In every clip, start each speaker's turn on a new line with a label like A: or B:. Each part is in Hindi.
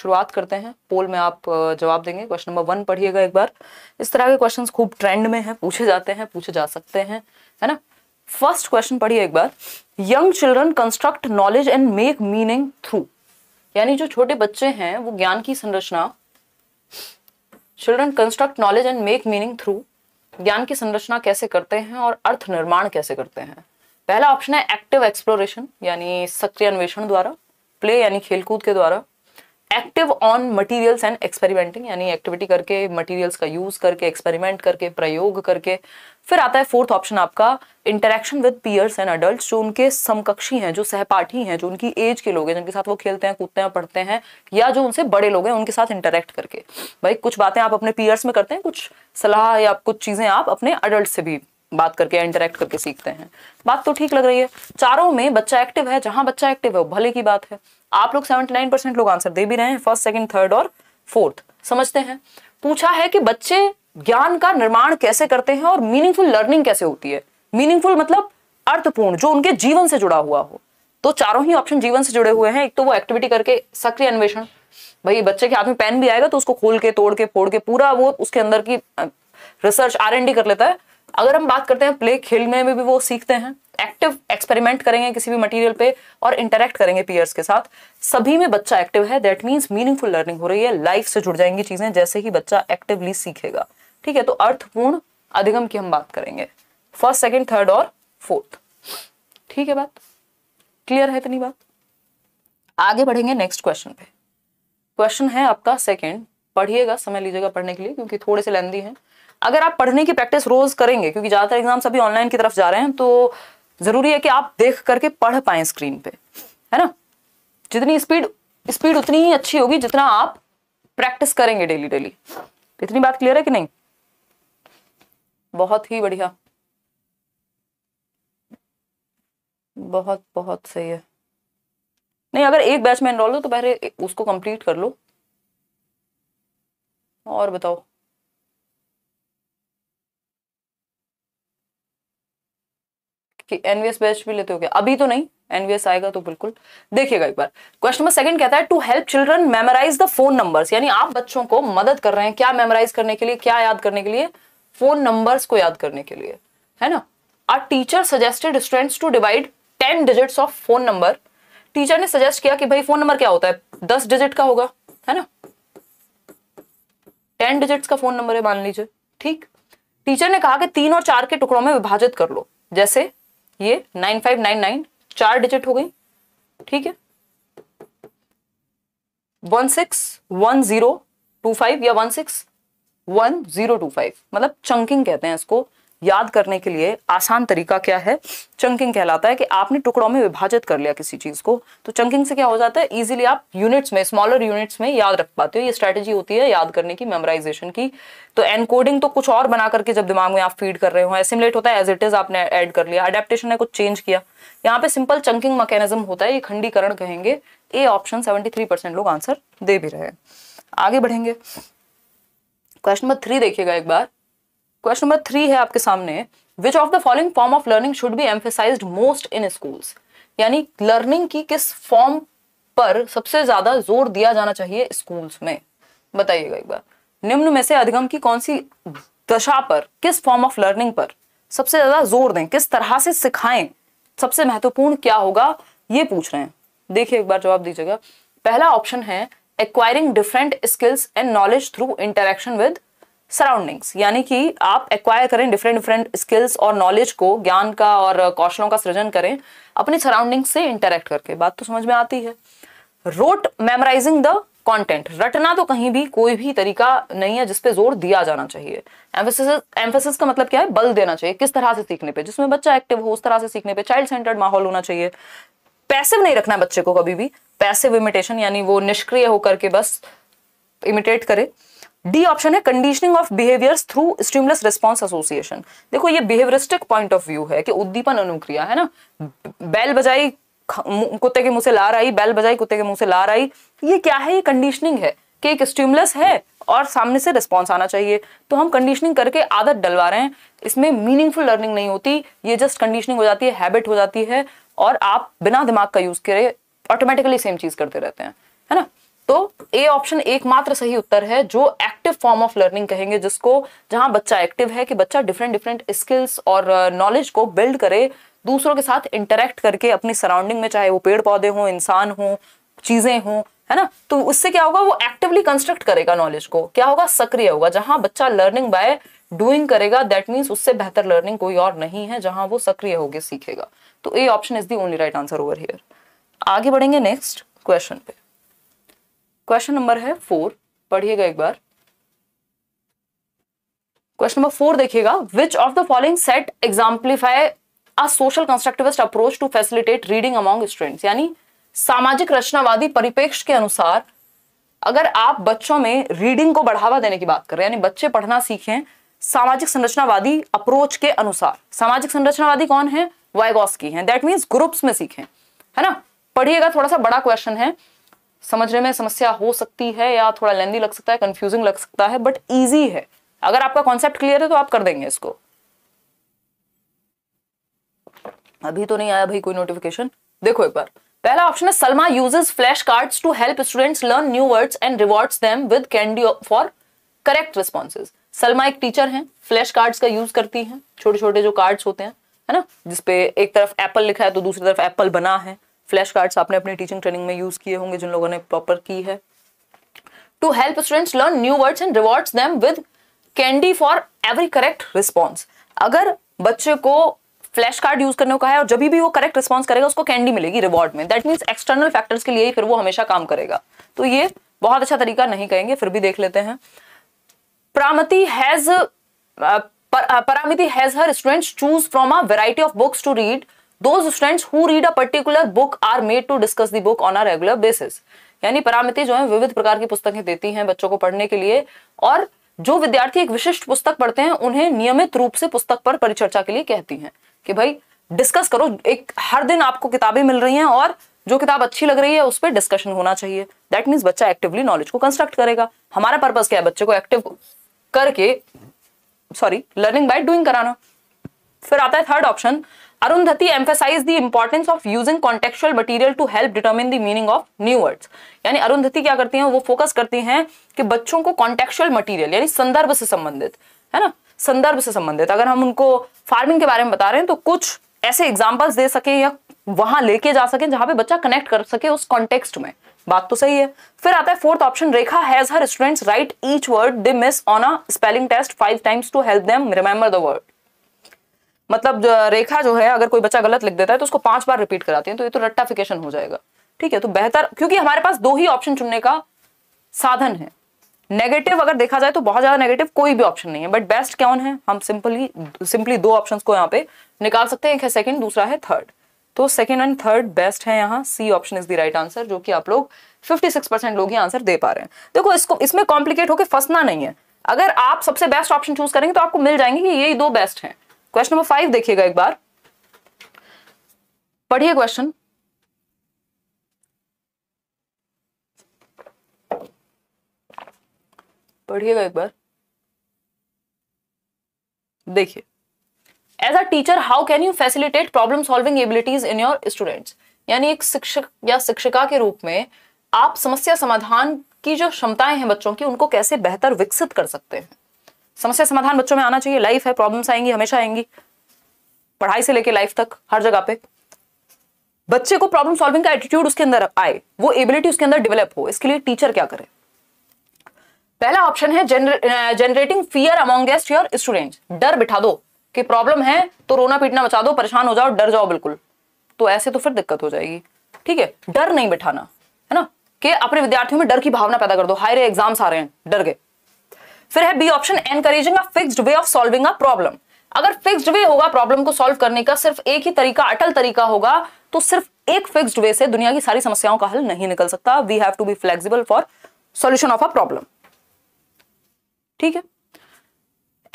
A: शुरुआत करते हैं पोल में आप जवाब देंगे क्वेश्चन नंबर वन पढ़िएगा एक बार इस तरह के क्वेश्चन खूब ट्रेंड में है पूछे जाते हैं पूछे जा सकते हैं है ना फर्स्ट क्वेश्चन पढ़िए एक बार young children construct knowledge and make meaning through यानी जो छोटे बच्चे हैं वो ज्ञान की संरचना children construct knowledge and make meaning through ज्ञान की संरचना कैसे करते हैं और अर्थ निर्माण कैसे करते हैं पहला ऑप्शन है एक्टिव एक्सप्लोरेशन यानी सक्रिय अन्वेषण द्वारा प्ले यानी खेलकूद के द्वारा active on materials and experimenting यानी एक्टिविटी करके मटेरियल्स का यूज करके एक्सपेरिमेंट करके प्रयोग करके फिर आता है फोर्थ ऑप्शन आपका interaction with peers and adult जो उनके समकक्षी हैं जो सहपाठी हैं जो उनकी एज के लोग हैं जिनके साथ वो खेलते हैं कूदते हैं पढ़ते हैं या जो उनसे बड़े लोग हैं उनके साथ इंटरेक्ट करके भाई कुछ बातें आप अपने पीयर्स में करते हैं कुछ सलाह या कुछ चीज़ें आप अपने अडल्ट से भी बात करके इंटरेक्ट करके सीखते हैं बात तो ठीक लग रही है चारों में बच्चा एक्टिव है जहां बच्चा एक्टिव है वो भले की बात है आप लोग 79 परसेंट लोग आंसर दे भी रहे हैं फर्स्ट सेकंड थर्ड और फोर्थ समझते हैं पूछा है कि बच्चे ज्ञान का निर्माण कैसे करते हैं और मीनिंगफुल लर्निंग कैसे होती है मीनिंगफुल मतलब अर्थपूर्ण जो उनके जीवन से जुड़ा हुआ हो तो चारों ही ऑप्शन जीवन से जुड़े हुए हैं एक तो वो एक्टिविटी करके सक्रिय अन्वेषण भाई बच्चे के हाथ में पेन भी आएगा तो उसको खोल के तोड़ के फोड़ के पूरा वो उसके अंदर की रिसर्च आर कर लेता है अगर हम बात करते हैं प्ले खेलने में भी वो सीखते हैं एक्टिव एक्सपेरिमेंट करेंगे किसी भी मटेरियल पे और इंटरेक्ट करेंगे पीयर्स के साथ सभी में बच्चा एक्टिव है दैट मींस मीनिंगफुल लर्निंग हो रही है लाइफ से जुड़ जाएंगी चीजें जैसे ही बच्चा एक्टिवली सीखेगा ठीक है तो अर्थपूर्ण अधिगम की हम बात करेंगे फर्स्ट सेकेंड थर्ड और फोर्थ ठीक है बात क्लियर है इतनी बात आगे बढ़ेंगे नेक्स्ट क्वेश्चन पे क्वेश्चन है आपका सेकेंड पढ़िएगा समय लीजिएगा पढ़ने के लिए क्योंकि थोड़े से लेंदी है अगर आप पढ़ने की प्रैक्टिस रोज करेंगे क्योंकि ज्यादातर एग्जाम्स अभी ऑनलाइन की तरफ जा रहे हैं तो जरूरी है कि आप देख करके पढ़ पाए स्क्रीन पे है ना जितनी स्पीड स्पीड उतनी ही अच्छी होगी जितना आप प्रैक्टिस करेंगे डेली डेली इतनी बात क्लियर है कि नहीं बहुत ही बढ़िया बहुत बहुत सही है नहीं अगर एक बैच में एनरोल हो तो पहले उसको कंप्लीट कर लो और बताओ कि एनवीएस बेस्ट भी लेते हो क्या अभी तो नहीं एनवीएस आएगा तो बिल्कुल देखिएगा एक बार क्वेश्चन नंबर सेकंड कहता है to help children memorise the phone numbers यानी आप बच्चों को मदद कर रहे हैं क्या मेमोराइज करने के लिए क्या याद करने के लिए फोन नंबर्स को याद करने के लिए है ना our teacher suggested students to divide ten digit of phone number teacher ने सजेस्ट किया कि भाई फोन नंबर क्या होता है दस डिजिट का होगा है ना टेन डिजिट का फोन नंबर है मान लीजिए ठीक टीचर ने कहा कि तीन और चार के टुकड़ों में विभाजित कर लो जैसे ये नाइन फाइव नाइन नाइन चार डिजिट हो गई ठीक है one six one zero two five या one six one zero two five मतलब चंकिंग कहते हैं इसको याद करने के लिए आसान तरीका क्या है चंकिंग कहलाता है कि आपने टुकड़ों में विभाजित कर लिया किसी चीज को तो चंकिंग से क्या हो जाता है इजीली आप यूनिट्स में स्मॉलर यूनिट्स में याद रख पाते हो ये स्ट्रेटेजी होती है याद करने की मेमोराइजेशन की तो एनकोडिंग तो कुछ और बना करके जब दिमाग में आप फीड कर रहे हो एसिमलेट होता है एज इट इज आपने एड कर लिया अडेप्टेशन है कुछ चेंज किया यहाँ पे सिंपल चंकिंग मैकेनिज्म होता है ये खंडीकरण कहेंगे ए ऑप्शन सेवेंटी लोग आंसर दे भी रहे आगे बढ़ेंगे क्वेश्चन नंबर थ्री देखिएगा एक बार क्वेश्चन नंबर थ्री है आपके सामने which of the following form of learning should be emphasise most in school यानी लर्निंग की किस फॉर्म पर सबसे ज्यादा जोर दिया जाना चाहिए स्कूल्स में बताइएगा एक बार निम्न में से अधिगम की कौन सी दशा पर किस फॉर्म ऑफ लर्निंग पर सबसे ज्यादा जोर दें किस तरह से सिखाएं सबसे महत्वपूर्ण क्या होगा ये पूछ रहे हैं देखिए एक बार जवाब दीजिएगा पहला ऑप्शन है acquiring different skills and knowledge through interaction with surroundings यानी कि आप एक्वायर करें डिफरेंट डिफरेंट स्किल्स और नॉलेज को ज्ञान का और कौशलों का सृजन करें अपनी सराउंडिंग से इंटरेक्ट करके बात तो समझ में आती है रोट मेमोराइजिंग द कंटेंट रटना तो कहीं भी कोई भी तरीका नहीं है जिसपे जोर दिया जाना चाहिए एम्फेसिस का मतलब क्या है बल देना चाहिए किस तरह से सीखने पे जिसमें बच्चा एक्टिव हो उस तरह से सीखने पे चाइल्ड सेंटर्ड माहौल होना चाहिए पैसिव नहीं रखना है बच्चे को कभी भी पैसिव इमिटेशन यानी वो निष्क्रिय होकर के बस इमिटेट करे डी ऑप्शन है conditioning of behaviours through streamless response association देखो ये बिहेवियरिस्टिक पॉइंट ऑफ व्यू है कि उद्दीपन अनुक्रिया है ना बैल बजाई कुत्ते के मुंह से लार आई बैल बजाई कुत्ते के मुंह से लार आई ये क्या है ये कंडीशनिंग है कि एक स्ट्रीमलेस है और सामने से रिस्पॉन्स आना चाहिए तो हम कंडीशनिंग करके आदत डलवा रहे हैं इसमें मीनिंगफुल लर्निंग नहीं होती ये जस्ट कंडीशनिंग हो जाती है हैबिट हो जाती है और आप बिना दिमाग का यूज करे ऑटोमेटिकली सेम चीज करते रहते हैं है ना तो ए ऑप्शन एकमात्र सही उत्तर है जो एक्टिव फॉर्म ऑफ लर्निंग कहेंगे जिसको जहां बच्चा एक्टिव है कि बच्चा डिफरेंट डिफरेंट स्किल्स और नॉलेज uh, को बिल्ड करे दूसरों के साथ इंटरेक्ट करके अपनी सराउंडिंग में चाहे वो पेड़ पौधे हो इंसान हो चीजें हों है ना तो उससे क्या होगा वो एक्टिवली कंस्ट्रक्ट करेगा नॉलेज को क्या होगा सक्रिय होगा जहां बच्चा लर्निंग बाय डूइंग करेगा दैट मीन्स उससे बेहतर लर्निंग कोई और नहीं है जहां वो सक्रिय होगी सीखेगा तो A option is the only right answer over here आगे बढ़ेंगे नेक्स्ट क्वेश्चन पे क्वेश्चन नंबर है फोर पढ़िएगा एक बार क्वेश्चन नंबर फोर देखिएगा which of the following set exemplify a social constructivist approach to facilitate reading among students यानी सामाजिक रचनावादी परिपेक्ष के अनुसार अगर आप बच्चों में रीडिंग को बढ़ावा देने की बात कर रहे हैं यानी बच्चे पढ़ना सीखें सामाजिक संरचनावादी अप्रोच के अनुसार सामाजिक संरचनावादी कौन है वाइगॉस्की है दैट मीन्स ग्रुप्स में सीखें है ना पढ़िएगा थोड़ा सा बड़ा क्वेश्चन है समझने में समस्या हो सकती है या थोड़ा लेंदी लग सकता है कंफ्यूजिंग लग सकता है बट ईजी है अगर आपका कॉन्सेप्ट क्लियर है तो आप कर देंगे इसको अभी तो नहीं आया भाई कोई नोटिफिकेशन देखो एक बार पहला ऑप्शन है Salma uses flash cards to help students learn new words and rewards them with candy for correct responses Salma एक टीचर हैं फ्लैश कार्ड्स का यूज करती हैं छोटे छोटे जो कार्ड्स होते हैं है ना जिसपे एक तरफ एप्पल लिखा है तो दूसरी तरफ एप्पल बना है फ्लैश कार्ड्स आपने अपनी टीचिंग ट्रेनिंग में यूज किए होंगे जिन लोगों ने प्रॉपर की है to help students learn new words and rewards them with candy for every correct response अगर बच्चे को फ्लैश कार्ड यूज करने को कहा है और जब भी वो करेक्ट रिस्पॉन्स करेगा उसको कैंडी मिलेगी रिवॉर्ड में दैट मीन्स एक्सटर्नल फैक्टर्स के लिए ही फिर वो हमेशा काम करेगा तो ये बहुत अच्छा तरीका नहीं कहेंगे फिर भी देख लेते हैं प्रामति हैज पर, Paramiti has her students choose from a variety of books to read those students who read a particular book are made to discuss the book on a regular basis यानी परामिति जो है विविध प्रकार की पुस्तकें देती हैं बच्चों को पढ़ने के लिए और जो विद्यार्थी एक विशिष्ट पुस्तक पढ़ते हैं उन्हें नियमित रूप से पुस्तक पर परिचर्चा के लिए कहती हैं कि भाई डिस्कस करो एक हर दिन आपको किताबें मिल रही हैं और जो किताब अच्छी लग रही है उस पर डिस्कशन होना चाहिए दैट मीन्स बच्चा एक्टिवली नॉलेज को कंस्ट्रक्ट करेगा हमारा पर्पज क्या है बच्चे को एक्टिव करके सॉरी लर्निंग बाय डूइंग कराना फिर आता है third option Arundhati emphasize the importance of using contextual material to help determine the meaning of new words यानी अरुंधति क्या करती हैं वो फोकस करती हैं कि बच्चों को कॉन्टेक्चुअल मटीरियल यानी संदर्भ से संबंधित है ना संदर्भ से संबंधित अगर हम उनको फार्मिंग के बारे में बता रहे हैं तो कुछ ऐसे एग्जाम्पल्स दे सकें या वहां लेके जा सके जहां पे बच्चा कनेक्ट कर सके उस कॉन्टेक्स्ट में बात तो सही है फिर आता है fourth option Rekha has her students write each word they miss on a spelling test five times to help them remember the word मतलब रेखा जो है अगर कोई बच्चा गलत लिख देता है तो उसको पांच बार रिपीट कराते हैं तो ये तो रट्टाफिकेशन हो जाएगा ठीक है तो बेहतर क्योंकि हमारे पास दो ही ऑप्शन चुनने का साधन है नेगेटिव अगर देखा जाए तो बहुत ज्यादा नेगेटिव कोई भी ऑप्शन नहीं है बट बेस्ट कौन है हम सिंपली सिंपली दो ऑप्शन को यहाँ पे निकाल सकते हैं एक है सेकेंड दूसरा है थर्ड तो सेकेंड एंड थर्ड बेस्ट है यहाँ C option is the right answer जो कि आप लोग 56 परसेंट लोग ही आंसर दे पा रहे हैं देखो इसको इसमें कॉम्प्लिकेट होकर फंसना नहीं है अगर आप सबसे बेस्ट ऑप्शन चूज करेंगे तो आपको मिल जाएंगे कि ये दो बेस्ट हैं क्वेश्चन नंबर फाइव देखिएगा एक बार पढ़िए क्वेश्चन पढ़िएगा एक बार देखिए as a teacher how can you facilitate problem solving abilities in your students यानी एक शिक्षक या शिक्षिका के रूप में आप समस्या समाधान की जो क्षमताएं हैं बच्चों की उनको कैसे बेहतर विकसित कर सकते हैं समस्या समाधान बच्चों में आना चाहिए लाइफ है प्रॉब्लम्स आएंगी हमेशा आएंगी पढ़ाई से लेके लाइफ तक हर जगह पे बच्चे को प्रॉब्लम सॉल्विंग का एटीट्यूड उसके अंदर आए वो एबिलिटी उसके अंदर डेवलप हो इसके लिए टीचर क्या करे पहला ऑप्शन है generating fear amongst your student डर बिठा दो कि प्रॉब्लम है तो रोना पीटना बचा दो परेशान हो जाओ डर जाओ बिल्कुल तो ऐसे तो फिर दिक्कत हो जाएगी ठीक है डर नहीं बिठाना है ना कि अपने विद्यार्थियों में डर की भावना पैदा कर दो हायरे एग्जाम्स आ रहे हैं डर गए फिर है B option encouraging a fixed way of solving a problem अगर फिक्स्ड वे होगा प्रॉब्लम को सॉल्व करने का सिर्फ एक ही तरीका अटल तरीका होगा तो सिर्फ एक फिक्स्ड वे से दुनिया की सारी समस्याओं का हल नहीं निकल सकता we have to be flexible for solution of a problem ठीक है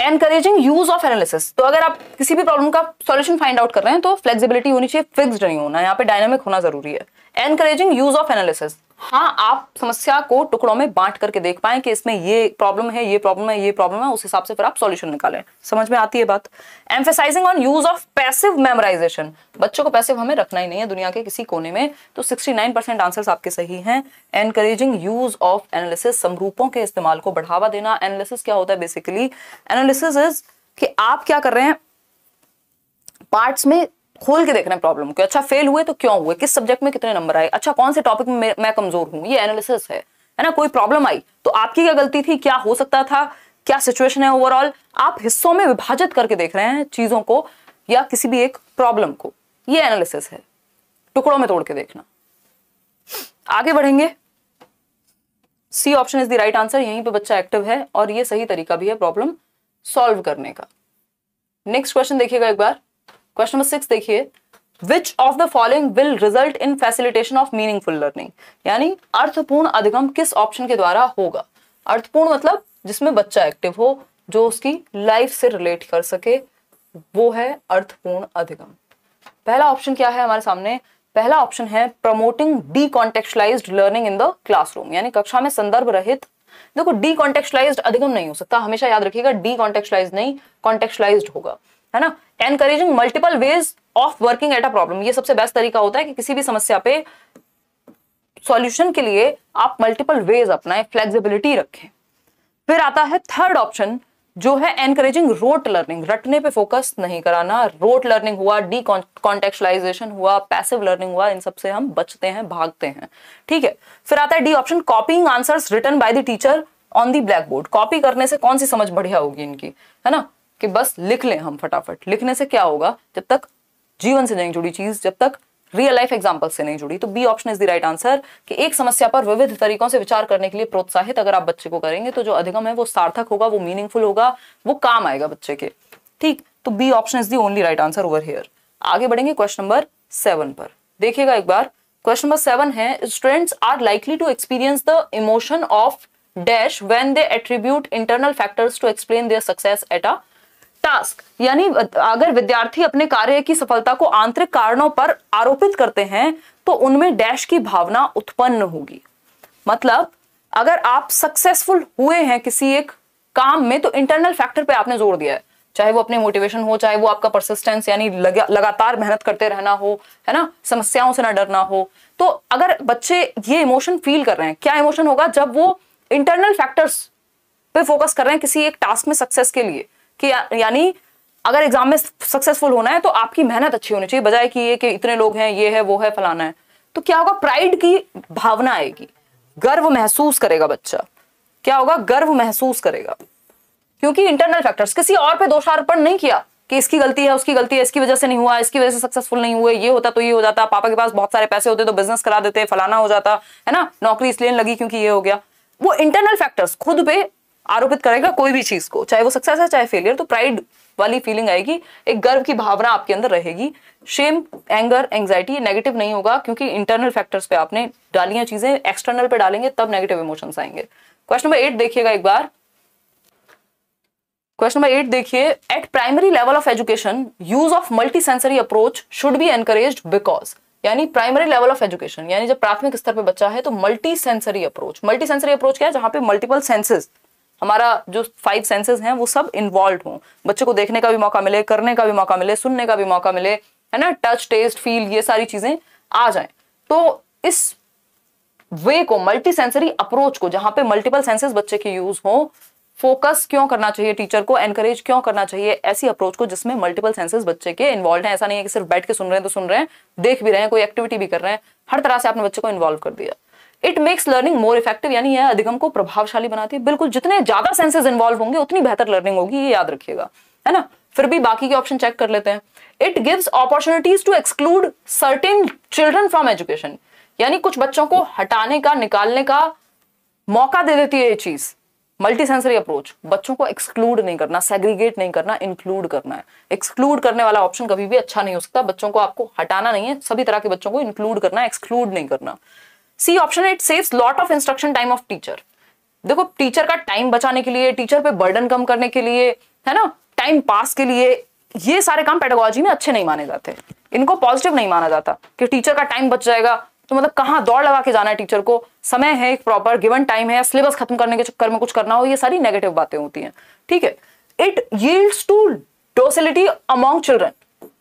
A: एनकरेजिंग यूज ऑफ एनालिसिस तो अगर आप किसी भी प्रॉब्लम का सॉल्यूशन फाइंड आउट कर रहे हैं तो फ्लेक्सिबिलिटी होनी चाहिए फिक्स्ड नहीं होना यहाँ पे डायनामिक होना जरूरी है एनकरेजिंग यूज ऑफ एनालिसिस हाँ आप समस्या को टुकड़ों में बांट करके देख पाए कि इसमें ये प्रॉब्लम है ये प्रॉब्लम है ये प्रॉब्लम है उस हिसाब से फिर आप सॉल्यूशन निकालें समझ में आती है बात emphasizing on use of passive memorization बच्चों को पैसिव हमें रखना ही नहीं है दुनिया के किसी कोने में तो सिक्सटी नाइन आपके सही है एनकरेजिंग यूज ऑफ एनालिसिस समरूपों के इस्तेमाल को बढ़ावा देना एनालिसिस क्या होता है बेसिकली एनालिसिस इज कि आप क्या कर रहे हैं पार्ट्स में खोल के देखना प्रॉब्लम को अच्छा फेल हुए तो क्यों हुए किस सब्जेक्ट में कितने नंबर आए अच्छा कौन से टॉपिक में मैं कमजोर हूँ ये एनालिसिस है है ना कोई प्रॉब्लम आई तो आपकी क्या गलती थी क्या हो सकता था क्या सिचुएशन है ओवरऑल आप हिस्सों में विभाजित करके देख रहे हैं चीजों को या किसी भी एक प्रॉब्लम को ये एनालिसिस है टुकड़ों में तोड़ के देखना आगे बढ़ेंगे C option is the right answer यहीं पे बच्चा एक्टिव है और ये सही तरीका भी है प्रॉब्लम सॉल्व करने का नेक्स्ट क्वेश्चन देखिएगा एक बार क्वेश्चन नंबर सिक्स देखिए which of the following will result in facilitation of meaningful learning यानी अर्थपूर्ण अधिगम किस ऑप्शन के द्वारा होगा अर्थपूर्ण मतलब जिसमें बच्चा एक्टिव हो जो उसकी लाइफ से रिलेट कर सके वो है अर्थपूर्ण अधिगम पहला ऑप्शन क्या है हमारे सामने पहला ऑप्शन है promoting decontextualize learning in the classroom यानी कक्षा में संदर्भ रहित देखो डी कॉन्टेक्चुलाइज अधिगम नहीं हो सकता हमेशा याद रखिएगा डी कॉन्टेक्चुलाइज नहीं कॉन्टेक्चुलाइज होगा है ना encouraging multiple ways of working at a problem ये सबसे बेस्ट तरीका होता है कि किसी भी समस्या पे सॉल्यूशन के लिए आप मल्टीपल वेज अपनाए फ्लेक्सिबिलिटी रखें फिर आता है थर्ड ऑप्शन जो है एनकरेजिंग रोट लर्निंग रटने पे फोकस नहीं कराना रोट लर्निंग हुआ डी कॉन्टेक्चुलाइजेशन हुआ पैसिव लर्निंग हुआ इन सबसे हम बचते हैं भागते हैं ठीक है फिर आता है D option copying answers written by the teacher on the black board copy करने से कौन सी समझ बढ़िया होगी इनकी है ना कि बस लिख लें हम फटाफट लिखने से क्या होगा जब तक जीवन से नहीं जुड़ी चीज जब तक रियल लाइफ एग्जाम्पल से नहीं जुड़ी तो B option is the right answer कि एक समस्या पर विविध तरीकों से विचार करने के लिए प्रोत्साहित अगर आप बच्चे को करेंगे तो जो अधिगम है वो सार्थक होगा वो मीनिंगफुल होगा वो काम आएगा बच्चे के ठीक तो B option is the only right answer over here आगे बढ़ेंगे क्वेश्चन नंबर सेवन पर देखिएगा एक बार क्वेश्चन नंबर सेवन है students are likely to experience the emotion of dash when they attribute internal factors to explain their success at a task यानी अगर विद्यार्थी अपने कार्य की सफलता को आंतरिक कारणों पर आरोपित करते हैं तो उनमें डैश की भावना उत्पन्न होगी मतलब अगर आप सक्सेसफुल हुए हैं किसी एक काम में तो इंटरनल फैक्टर पे आपने जोर दिया है चाहे वो अपने मोटिवेशन हो चाहे वो आपका परसिस्टेंस यानी लगातार मेहनत करते रहना हो है ना समस्याओं से ना डरना हो तो अगर बच्चे ये इमोशन फील कर रहे हैं क्या इमोशन होगा जब वो इंटरनल फैक्टर्स पे फोकस कर रहे हैं किसी एक टास्क में सक्सेस के लिए कि या, यानी अगर एग्जाम में सक्सेसफुल होना है तो आपकी मेहनत अच्छी होनी चाहिए बजाय कि ये कि इतने लोग हैं ये है वो है फलाना है तो क्या होगा प्राइड की भावना आएगी गर्व महसूस करेगा बच्चा क्या होगा गर्व महसूस करेगा क्योंकि इंटरनल फैक्टर्स किसी और पे दोषारोपण नहीं किया कि इसकी गलती है उसकी गलती है इसकी वजह से नहीं हुआ इसकी वजह से सक्सेसफुल नहीं हुए ये होता तो ये हो जाता पापा के पास बहुत सारे पैसे होते तो बिजनेस करा देते फलाना हो जाता है ना नौकरी इसलिए लगी क्योंकि ये हो गया वो इंटरनल फैक्टर्स खुद पे आरोपित करेगा कोई भी चीज को चाहे वो सक्सेस है चाहे फेलियर तो प्राइड वाली फीलिंग आएगी एक गर्व की भावना आपके अंदर रहेगी शेम एंगर एंग्जाइटी नेगेटिव नहीं होगा क्योंकि इंटरनल फैक्टर्स पे आपने डाली हैं चीजें एक्सटर्नल पे डालेंगे तब नेगेटिव इमोशंस आएंगे क्वेश्चन नंबर एट देखिएगा एक बार क्वेश्चन नंबर एट देखिए at primary level of education use of multi sensory approach should be encourage because यानी प्राइमरी लेवल ऑफ एजुकेशन यानी जब प्राथमिक स्तर पे बच्चा है तो multi sensory approach multi sensory approach क्या है जहां पे मल्टीपल सेंसेस हमारा जो फाइव सेंसेस हैं वो सब इन्वॉल्व हों बच्चे को देखने का भी मौका मिले करने का भी मौका मिले सुनने का भी मौका मिले है ना टच टेस्ट फील ये सारी चीजें आ जाए तो इस वे को मल्टी सेंसरी अप्रोच को जहां पे मल्टीपल सेंसेस बच्चे के यूज हो फोकस क्यों करना चाहिए टीचर को एनकरेज क्यों करना चाहिए ऐसी अप्रोच को जिसमें मल्टीपल सेंसेस बच्चे के इन्वॉल्व हैं ऐसा नहीं है कि सिर्फ बैठ के सुन रहे हैं तो सुन रहे हैं देख भी रहे हैं कोई एक्टिविटी भी कर रहे हैं हर तरह से आपने बच्चे को इन्वॉल्व कर दिया it makes learning more effective यानी यह अधिगम को प्रभावशाली बनाती है बिल्कुल जितने ज्यादा सेंसेज इन्वॉल्व होंगे उतनी बेहतर लर्निंग होगी ये याद रखिएगा है ना फिर भी बाकी के ऑप्शन चेक कर लेते हैं it gives opportunities to exclude certain children from education यानी कुछ बच्चों को हटाने का निकालने का मौका दे देती है ये चीज मल्टी सेंसरी अप्रोच बच्चों को एक्सक्लूड नहीं करना सेग्रीगेट नहीं करना इंक्लूड करना है एक्सक्लूड करने वाला ऑप्शन कभी भी अच्छा नहीं हो सकता बच्चों को आपको हटाना नहीं है सभी तरह के बच्चों को इंक्लूड करना एक्सक्लूड नहीं करना C option it saves lot of instruction time of teacher देखो टीचर का टाइम बचाने के लिए टीचर पे बर्डन कम करने के लिए है ना टाइम पास के लिए ये सारे काम पेडागोजी में अच्छे नहीं माने जाते इनको पॉजिटिव नहीं माना जाता कि टीचर का टाइम बच जाएगा तो मतलब कहाँ दौड़ लगा के जाना है टीचर को समय है एक प्रॉपर गिवन टाइम है सिलेबस खत्म करने के चक्कर में कुछ करना हो ये सारी नेगेटिव बातें होती हैं ठीक है it yields to docility among children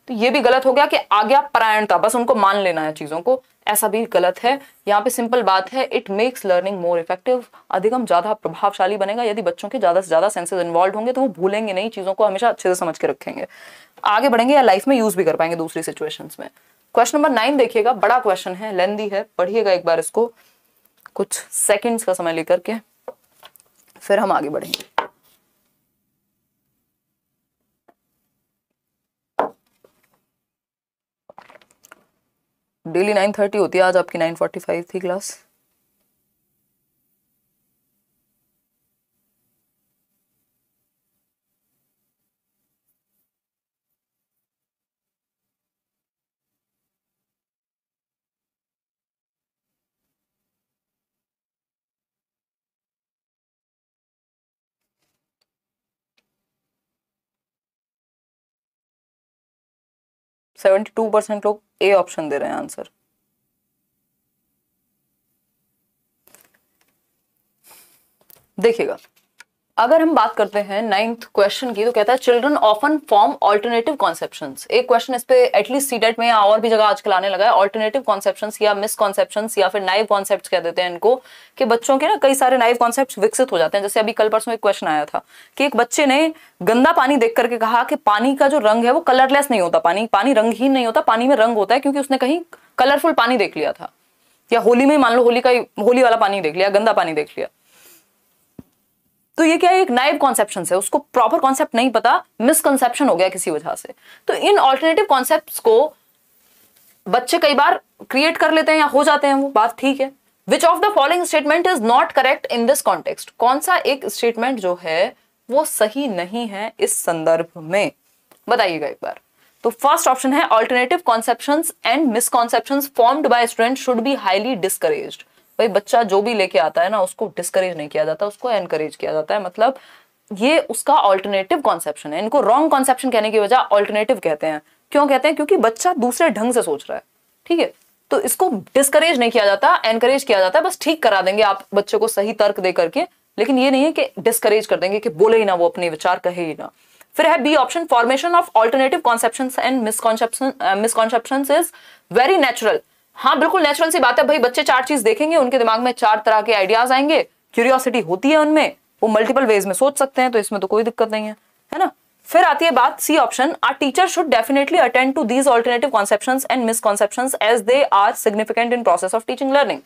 A: तो ये भी गलत हो गया कि आज्ञा परायणता बस उनको मान लेना है चीजों को ऐसा भी गलत है यहाँ पे सिंपल बात है it makes learning more effective अधिकम ज़्यादा प्रभावशाली बनेगा यदि बच्चों के ज़्यादा से ज़्यादा सेंसेज इन्वॉल्व होंगे तो वो भूलेंगे नहीं चीज़ों को हमेशा अच्छे से समझ के रखेंगे आगे बढ़ेंगे या लाइफ में यूज़ भी कर पाएंगे दूसरी सिचुएशन में क्वेश्चन नंबर नाइन देखिएगा बड़ा क्वेश्चन है लेंदी है पढ़िएगा एक बार इसको कुछ सेकेंड्स का समय लेकर के फिर हम आगे बढ़ेंगे डेली नाइन थर्टी होती है आज आपकी नाइन फोर्टी फाइव थी क्लास सेवेंटी टू परसेंट लोग ए ऑप्शन दे रहे हैं आंसर देखिएगा अगर हम बात करते हैं नाइन्थ क्वेश्चन की तो कहता है children often form alternative conception एक क्वेश्चन इस पे एटलीस्ट सीडेट में या और भी जगह आजकल आने लगा है ऑल्टरनेटिव कॉन्सेप्शन या मिसकॉन्सेप्शन या फिर नाइव कॉन्सेप्ट कह देते हैं इनको कि बच्चों के ना कई सारे नाइव कॉन्सेप्ट विकसित हो जाते हैं जैसे अभी कल परसों एक क्वेश्चन आया था कि एक बच्चे ने गंदा पानी देख करके कहा कि पानी का जो रंग है वो कलरलेस नहीं होता पानी पानी रंगहीन नहीं होता पानी में रंग होता है क्योंकि उसने कहीं कलरफुल पानी देख लिया था या होली में मान लो होली का होली वाला पानी देख लिया गंदा पानी देख लिया तो ये क्या है एक नाइव कॉन्सेप्शन है उसको प्रॉपर कॉन्सेप्ट नहीं पता मिसकनसेप्शन हो गया किसी वजह से तो इन ऑल्टरनेटिव कॉन्सेप्ट को बच्चे कई बार क्रिएट कर लेते हैं या हो जाते हैं वो बात ठीक है which of the following statement is not correct in this context कौन सा एक स्टेटमेंट जो है वो सही नहीं है इस संदर्भ में बताइएगा एक बार तो फर्स्ट ऑप्शन है alternative conception and misconception formed by student should be highly discouraged भाई बच्चा जो भी लेके आता है ना उसको डिस्करेज नहीं किया जाता उसको एनकरेज किया जाता है मतलब ये उसका ऑल्टरनेटिव कॉन्सेप्शन है इनको रॉन्ग कॉन्सेप्शन कहने की वजह ऑल्टरनेटिव कहते हैं क्यों कहते हैं क्योंकि बच्चा दूसरे ढंग से सोच रहा है ठीक है तो इसको डिस्करेज नहीं किया जाता एनकरेज किया जाता है बस ठीक करा देंगे आप बच्चे को सही तर्क दे करके लेकिन ये नहीं है कि डिस्करेज कर देंगे कि बोले ही ना वो अपने विचार कहे ही ना फिर है B option formation of alternative conception and misconception misconception is very natural हाँ बिल्कुल नेचुरल सी बात है भाई बच्चे चार चीज देखेंगे उनके दिमाग में चार तरह के आइडियाज आएंगे क्यूरियोसिटी होती है उनमें वो मल्टीपल वेज में सोच सकते हैं तो इसमें तो कोई दिक्कत नहीं है है ना फिर आती है बात C option are teacher should definitely attend to these alternative conception and misconception as they are significant in process of teaching learning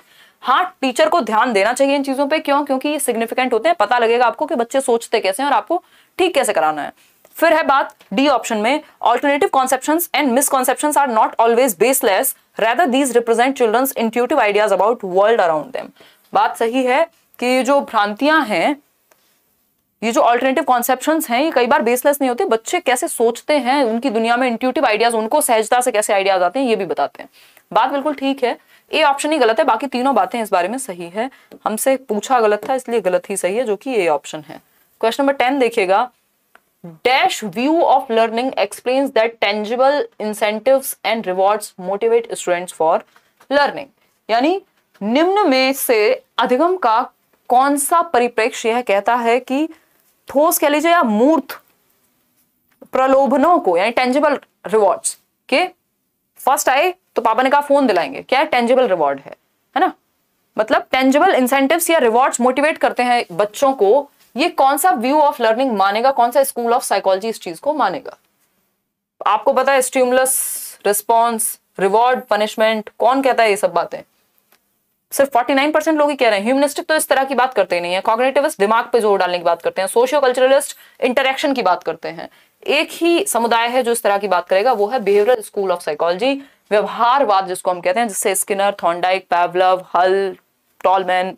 A: हाँ टीचर को ध्यान देना चाहिए इन चीजों पे क्यों क्योंकि ये सिग्निफिकेंट होते हैं पता लगेगा आपको कि बच्चे सोचते कैसे हैं और आपको ठीक कैसे कराना है फिर है बात डी ऑप्शन में alternative conception and misconception are not always baseless rather these represent children's intuitive ideas about world around them बात सही है कि ये जो भ्रांतियां हैं ये जो ऑल्टरनेटिव कॉन्सेप्शन हैं ये कई बार बेसलेस नहीं होते बच्चे कैसे सोचते हैं उनकी दुनिया में इंट्यूटिव आइडियाज उनको सहजता से कैसे आइडियाज आते हैं ये भी बताते हैं बात बिल्कुल ठीक है ए ऑप्शन ही गलत है बाकी तीनों बातें इस बारे में सही है हमसे पूछा गलत था इसलिए गलत ही सही है जो कि ए ऑप्शन है क्वेश्चन नंबर टेन देखिएगा dash view of learning explain that tangible incentive and reward motivate students for learning यानी निम्न में से अधिगम का कौन सा परिप्रेक्ष्य यह कहता है कि ठोस कह लीजिए या मूर्त प्रलोभनों को यानी टेंजिबल रिवॉर्ड्स के फर्स्ट आए तो पापा ने कहा फोन दिलाएंगे क्या टेंजिबल रिवॉर्ड है है ना मतलब टेंजिबल इंसेंटिव्स या रिवॉर्ड्स मोटिवेट करते हैं बच्चों को ये कौन सा व्यू ऑफ लर्निंग मानेगा कौन सा स्कूल ऑफ साइकोलॉजी इस चीज को मानेगा आपको पता है स्ट्यूमुलस रिस्पॉन्स रिवॉर्ड पनिशमेंट कौन कहता है ये सब बातें सिर्फ 49 परसेंट लोग ही कह रहे हैं ह्यूमनिस्टिक तो इस तरह की बात करते नहीं है कॉग्नेटिविस्ट दिमाग पे जोर डालने की बात करते हैं सोशियो कल्चरलिस्ट इंटरेक्शन की बात करते हैं एक ही समुदाय है जो इस तरह की बात करेगा वो है बिहेवियर स्कूल ऑफ साइकोलॉजी व्यवहारवाद जिसको हम कहते हैं जिससे स्किनर थॉन्डाइक पैवलव हल टॉलमैन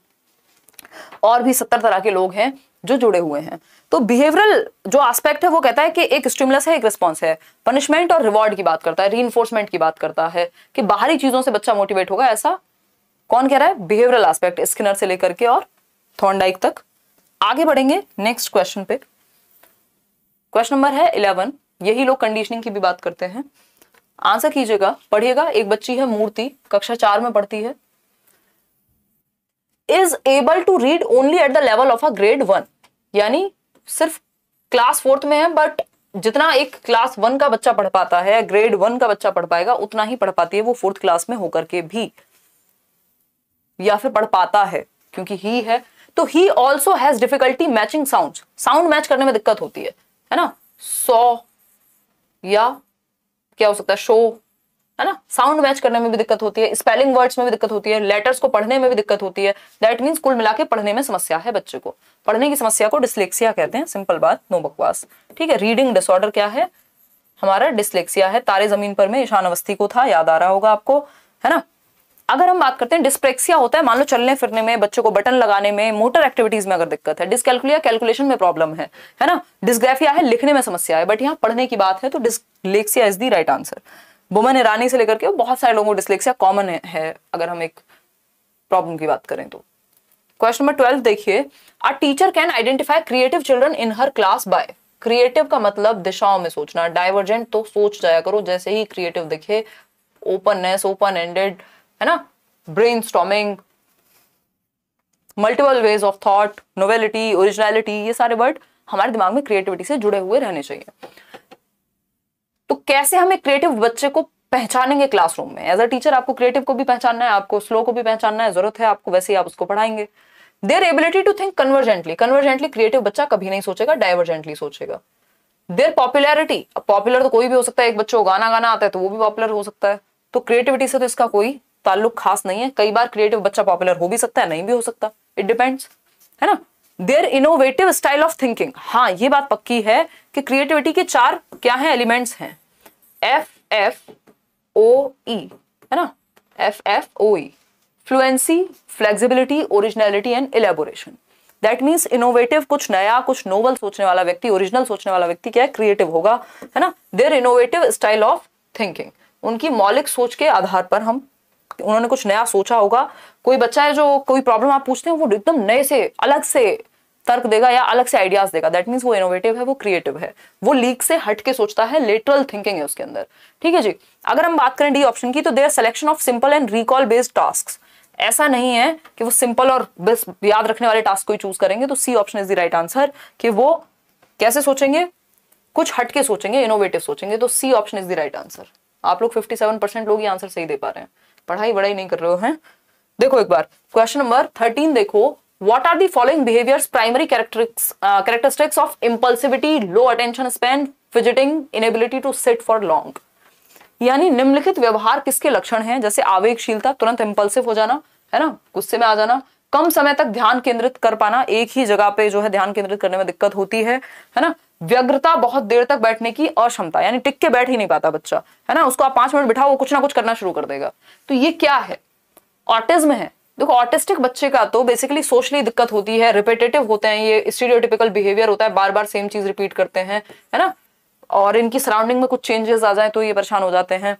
A: और भी सत्तर तरह के लोग हैं जो जुड़े हुए हैं तो बिहेवियरल जो एस्पेक्ट है वो कहता है कि एक स्टिमुलस है एक रिस्पॉन्स है पनिशमेंट और रिवॉर्ड की बात करता है री की बात करता है कि बाहरी चीजों से बच्चा मोटिवेट होगा ऐसा कौन कह रहा है बिहेवियरल एस्पेक्ट स्किनर से लेकर के और थॉर्नडाइक तक आगे बढ़ेंगे नेक्स्ट क्वेश्चन पे क्वेश्चन नंबर है इलेवन यही लोग कंडीशनिंग की भी बात करते हैं आंसर कीजिएगा पढ़िएगा एक बच्ची है मूर्ति कक्षा चार में पढ़ती है is able to read only at the level of a grade one यानी सिर्फ क्लास फोर्थ में है बट जितना एक क्लास वन का बच्चा पढ़ पाता है ग्रेड वन का बच्चा पढ़ पाएगा उतना ही पढ़ पाती है वो फोर्थ क्लास में होकर के भी या फिर पढ़ पाता है क्योंकि ही है तो he also has difficulty matching sound sound match करने में दिक्कत होती है है ना सो या क्या हो सकता है शो है ना साउंड मैच करने में भी दिक्कत होती है स्पेलिंग वर्ड्स में भी दिक्कत होती है लेटर्स को पढ़ने में भी दिक्कत होती है दैट मीन्स कुल मिला के पढ़ने में समस्या है बच्चे को पढ़ने की समस्या को डिस्लेक्सिया कहते हैं सिंपल बात नो बकवास ठीक है रीडिंग डिसऑर्डर क्या है हमारा डिस्लेक्सिया है तारे जमीन पर में ईशान अवस्थी को था याद आ रहा होगा आपको है ना अगर हम बात करते हैं डिस्प्रेक्सिया होता है मान लो चलने फिरने में बच्चों को बटन लगाने में मोटर एक्टिविटीज में अगर दिक्कत है डिसकैलकुलिया कैलकुलेशन में प्रॉब्लम है है ना डिस्ग्राफिया है लिखने में समस्या है बट यहाँ पढ़ने की बात है तो dyslexia is the right answer Boman Irani से लेकर के बहुत सारे लोगों को डिस्लेक्सिया कॉमन है अगर हम एक प्रॉब्लम की बात करें तो क्वेश्चन नंबर ट्वेल्व देखिए a teacher can identify creative children in her class by creative का मतलब दिशाओं में सोचना डाइवर्जेंट तो सोच जाया करो जैसे ही क्रिएटिव दिखे ओपननेस ओपन एंडेड है ना brainstorming multiple ways of thought novelty originality ये सारे वर्ड हमारे दिमाग में क्रिएटिविटी से जुड़े हुए रहने चाहिए तो कैसे हम एक क्रिएटिव बच्चे को पहचानेंगे क्लासरूम में एज अ टीचर आपको क्रिएटिव को भी पहचानना है आपको स्लो को भी पहचानना है जरूरत है आपको वैसे ही आप उसको पढ़ाएंगे their ability to think convergently convergently creative बच्चा कभी नहीं सोचेगा डाइवर्जेंटली सोचेगा देर पॉपुलैरिटी अब पॉपुलर तो कोई भी हो सकता है एक बच्चों को गाना गाना आता है तो वो भी पॉपुलर हो सकता है तो क्रिएटिविटी से तो इसका कोई ताल्लुक खास नहीं है कई बार क्रिएटिव बच्चा पॉपुलर हो भी सकता है नहीं भी हो सकता इट डिपेंड्स है ना their innovative style of thinking हाँ ये बात पक्की है कि क्रिएटिविटी के चार क्या है एलिमेंट्स हैं एफ एफ ओ ई है ना F F O E fluency flexibility originality and elaboration that means innovative कुछ नया कुछ नोवल सोचने वाला व्यक्ति ओरिजिनल सोचने वाला व्यक्ति क्या है क्रिएटिव होगा है ना their innovative style of thinking उनकी मौलिक सोच के आधार पर हम उन्होंने कुछ नया सोचा होगा कोई बच्चा है जो कोई प्रॉब्लम आप पूछते हैं वो एकदम नए से अलग से तर्क देगा या अलग से आइडियाज देगा दैट मीन्स वो इनोवेटिव है वो क्रिएटिव है वो लीक से हट के सोचता है लेटरल थिंकिंग है उसके अंदर ठीक है जी अगर हम बात करें डी ऑप्शन की तो their selection of simple and recall based task ऐसा नहीं है कि वो सिंपल और बस याद रखने वाले टास्क को ही चूज करेंगे तो C option is the right answer कि वो कैसे सोचेंगे कुछ हटके सोचेंगे इनोवेटिव सोचेंगे तो C option is the right answer आप लोग 57 परसेंट लोग ये आंसर सही दे पा रहे हैं पढ़ाई वढ़ाई नहीं कर रहे हो हैं देखो एक बार क्वेश्चन नंबर थर्टीन देखो what are the following behaviors primary characteristics uh, characteristics of impulsivity low attention span fidgeting inability to sit for long यानी निम्नलिखित व्यवहार किसके लक्षण हैं जैसे आवेगशीलता तुरंत इम्पल्सिव हो जाना है ना गुस्से में आ जाना कम समय तक ध्यान केंद्रित कर पाना एक ही जगह पे जो है ध्यान केंद्रित करने में दिक्कत होती है है ना व्यग्रता बहुत देर तक बैठने की अक्षमता यानी टिक के बैठ ही नहीं पाता बच्चा है ना उसको आप पांच मिनट बिठाओ वो कुछ ना कुछ करना शुरू कर देगा तो ये क्या है ऑटिज्म है देखो ऑटिस्टिक बच्चे का तो बेसिकली सोशली दिक्कत होती है रिपीटेटिव होते हैं ये स्टीरियोटिपिकल बिहेवियर होता है बार बार सेम चीज रिपीट करते हैं है ना और इनकी सराउंडिंग में कुछ चेंजेस आ जाए तो ये परेशान हो जाते हैं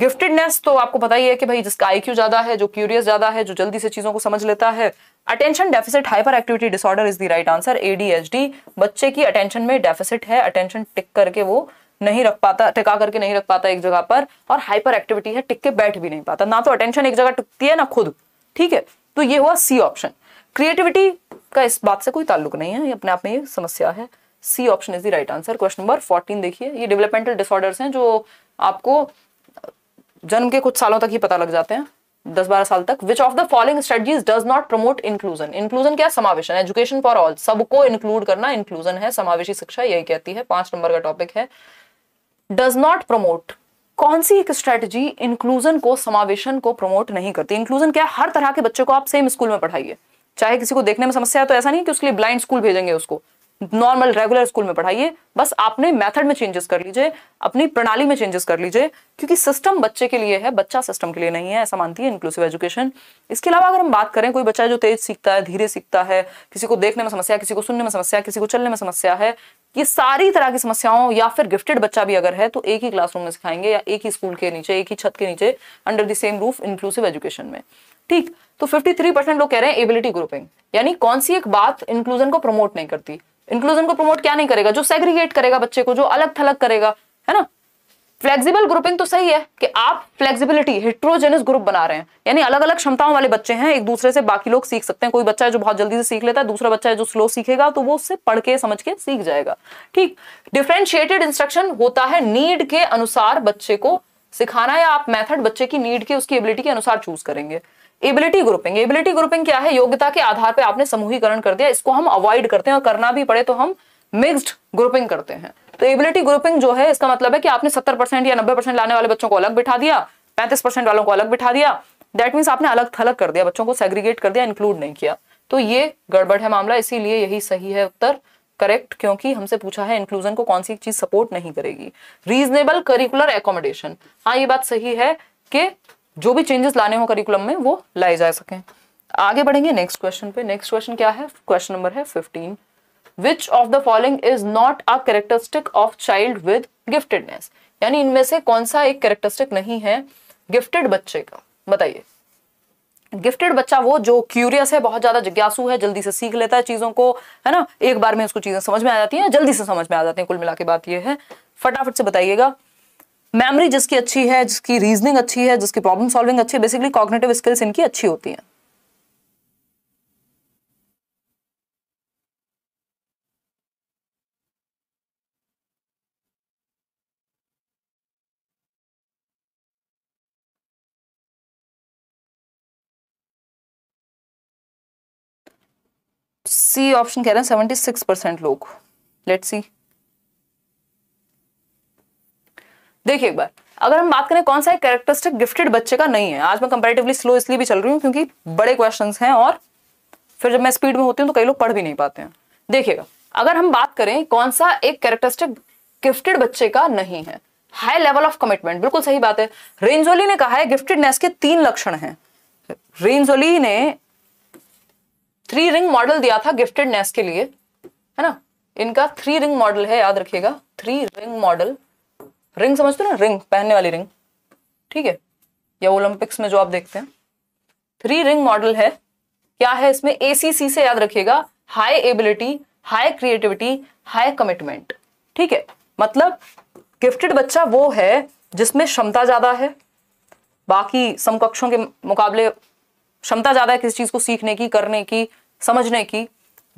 A: गिफ्टेडनेस तो आपको पता ही है कि भाई जिसका आईक्यू ज्यादा है जो क्यूरियस ज्यादा है जो जल्दी से चीजों को समझ लेता है attention deficit hyper activity disorder is the right answer ADHD बच्चे की अटेंशन में डेफिसिट है अटेंशन टिक करके वो नहीं रख पाता टिका करके नहीं रख पाता एक जगह पर और हाइपर एक्टिविटी है टिक के बैठ भी नहीं पाता ना तो अटेंशन एक जगह टिकती है ना खुद ठीक है तो ये हुआ सी ऑप्शन क्रिएटिविटी का इस बात से कोई ताल्लुक नहीं है ये अपने आप में समस्या है C option is the right answer question number fourteen देखिए ये डेवलपमेंटल डिसऑर्डर्स हैं जो आपको जन्म के कुछ सालों तक ही पता लग जाते हैं दस बारह साल तक which of the following strategies does not promote inclusion inclusion क्या समावेशन एजुकेशन फॉर ऑल सबको इंक्लूड करना इंक्लूजन है समावेशी शिक्षा यही कहती है पांच नंबर का टॉपिक है डज नॉट प्रमोट कौन सी एक स्ट्रेटजी इंक्लूजन को समावेशन को प्रमोट नहीं करती इंक्लूजन क्या हर तरह के बच्चों को आप सेम स्कूल में पढ़ाइए चाहे किसी को देखने में समस्या है तो ऐसा नहीं कि उसके लिए ब्लाइंड स्कूल भेजेंगे उसको नॉर्मल रेगुलर स्कूल में पढ़ाइए बस आपने मेथड में चेंजेस कर लीजिए अपनी प्रणाली में चेंजेस कर लीजिए क्योंकि सिस्टम बच्चे के लिए है बच्चा सिस्टम के लिए नहीं है ऐसा मानती है इंक्लूसिव एजुकेशन इसके अलावा अगर हम बात करें कोई बच्चा जो तेज सीखता है धीरे सीखता है किसी को देखने में समस्या किसी को सुनने में समस्या किसी को चलने में समस्या है ये सारी तरह की समस्याओं या फिर गिफ्टेड बच्चा भी अगर है तो एक ही क्लासरूम में सिखाएंगे या एक ही स्कूल के नीचे एक ही छत के नीचे under the same roof inclusive education में ठीक तो 53 परसेंट लोग कह रहे हैं एबिलिटी ग्रुपिंग यानी कौन सी एक बात इंक्लूजन को प्रमोट नहीं करती इंक्लूजन को प्रमोट क्या नहीं करेगा जो सेग्रीगेट करेगा बच्चे को जो अलग थलग करेगा है ना फ्लेक्सिबल ग्रुपिंग तो सही है कि आप फ्लेक्सिबिलिटी हिट्रोजेनस ग्रुप बना रहे हैं यानी अलग अलग क्षमताओं वाले बच्चे हैं एक दूसरे से बाकी लोग सीख सकते हैं कोई बच्चा है जो बहुत जल्दी से सीख लेता है दूसरा बच्चा है जो स्लो सीखेगा तो वो उससे पढ़ के समझ के सीख जाएगा ठीक डिफ्रेंशिएटेड इंस्ट्रक्शन होता है नीड के अनुसार बच्चे को सिखाना या आप मैथड बच्चे की नीड के उसकी एबिलिटी के अनुसार चूज करेंगे एबिलिटी ग्रुपिंग एबिलिटी ग्रुपिंग क्या है योग्यता के आधार पर आपने समूहीकरण कर दिया इसको हम अवॉइड करते हैं और करना भी पड़े तो हम मिक्सड ग्रुपिंग करते हैं तो एबिलिटी ग्रुपिंग जो है इसका मतलब है कि आपने सत्तर परसेंट या नब्बे परसेंट लाने वाले बच्चों को अलग बिठा दिया पैंतीस परसेंट वालों को अलग बिठा दिया दैट मीन्स आपने अलग थलग कर दिया बच्चों को सेग्रीगेट कर दिया इंक्लूड नहीं किया तो ये गड़बड़ है मामला इसीलिए यही सही है उत्तर करेक्ट क्योंकि हमसे पूछा है इंक्लूजन को कौन सी चीज सपोर्ट नहीं करेगी रीजनेबल करिकुलर एकोमोडेशन हाँ ये बात सही है कि जो भी चेंजेस लाने हो करिकुलम में वो लाए जा सकें आगे बढ़ेंगे नेक्स्ट क्वेश्चन पे नेक्स्ट क्वेश्चन क्या है क्वेश्चन नंबर है fifteen which of the following is not a characteristic of child with giftedness यानी इनमें से कौन सा एक करेक्टरिस्टिक नहीं है गिफ्टेड बच्चे का बताइए गिफ्टेड बच्चा वो जो क्यूरियस है बहुत ज्यादा जिज्ञासु है जल्दी से सीख लेता है चीजों को है ना एक बार में उसको चीजें समझ में आ जाती हैं जल्दी से समझ में आ जाती हैं कुल मिला के बात ये है फटाफट से बताइएगा मेमोरी जिसकी अच्छी है जिसकी रीजनिंग अच्छी है जिसकी प्रॉब्लम सॉल्विंग अच्छी है बेसिकली कॉग्नेटिव स्किल्स इनकी अच्छी होती है सी ऑप्शन कह रहे हैं सेवेंटी सिक्स परसेंट लोग लेट सी देखिए एक बार अगर हम बात करें कौन सा एक कैरेक्टरिस्टिक गिफ्टेड बच्चे का नहीं है आज मैं कंपेरेटिवली स्लो इसलिए भी चल रही हूँ क्योंकि बड़े क्वेश्चंस हैं और फिर जब मैं स्पीड में होती हूँ तो कई लोग पढ़ भी नहीं पाते हैं देखिएगा अगर हम बात करें कौन सा एक कैरेक्टरिस्टिक गिफ्टेड बच्चे का नहीं है हाई लेवल ऑफ कमिटमेंट बिल्कुल सही बात है रेंजोली ने कहा है गिफ्टेडनेस के तीन लक्षण है रेंजोली ने थ्री रिंग मॉडल दिया था गिफ्टेड नेस के लिए है ना इनका थ्री रिंग मॉडल है याद रखिएगा थ्री रिंग मॉडल रिंग समझते हो ना रिंग पहनने वाली रिंग ठीक है या ओलंपिक्स में जो आप देखते हैं थ्री रिंग मॉडल है क्या है इसमें एसीसी से याद रखिएगा high ability high creativity high commitment ठीक है मतलब गिफ्टेड बच्चा वो है जिसमें क्षमता ज़्यादा है बाकी समकक्षों के मुकाबले क्षमता ज्यादा है किसी चीज को सीखने की करने की समझने की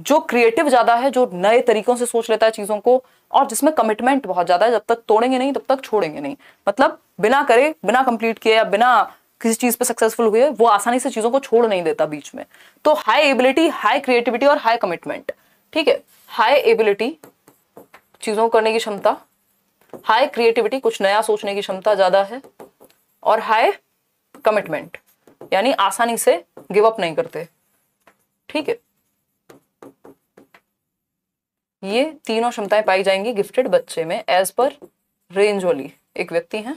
A: जो क्रिएटिव ज्यादा है जो नए तरीकों से सोच लेता है चीजों को और जिसमें कमिटमेंट बहुत ज्यादा है जब तक तोड़ेंगे नहीं तब तक छोड़ेंगे नहीं मतलब बिना करे बिना कंप्लीट किए या बिना किसी चीज पे सक्सेसफुल हुए वो आसानी से चीजों को छोड़ नहीं देता बीच में तो हाई एबिलिटी हाई क्रिएटिविटी और हाई कमिटमेंट ठीक है हाई एबिलिटी चीजों को करने की क्षमता हाई क्रिएटिविटी कुछ नया सोचने की क्षमता ज्यादा है और हाई कमिटमेंट यानी आसानी से गिव अप नहीं करते ठीक है ये तीनों क्षमताएं पाई जाएंगी गिफ्टेड बच्चे में एज पर रेंज वाली एक व्यक्ति हैं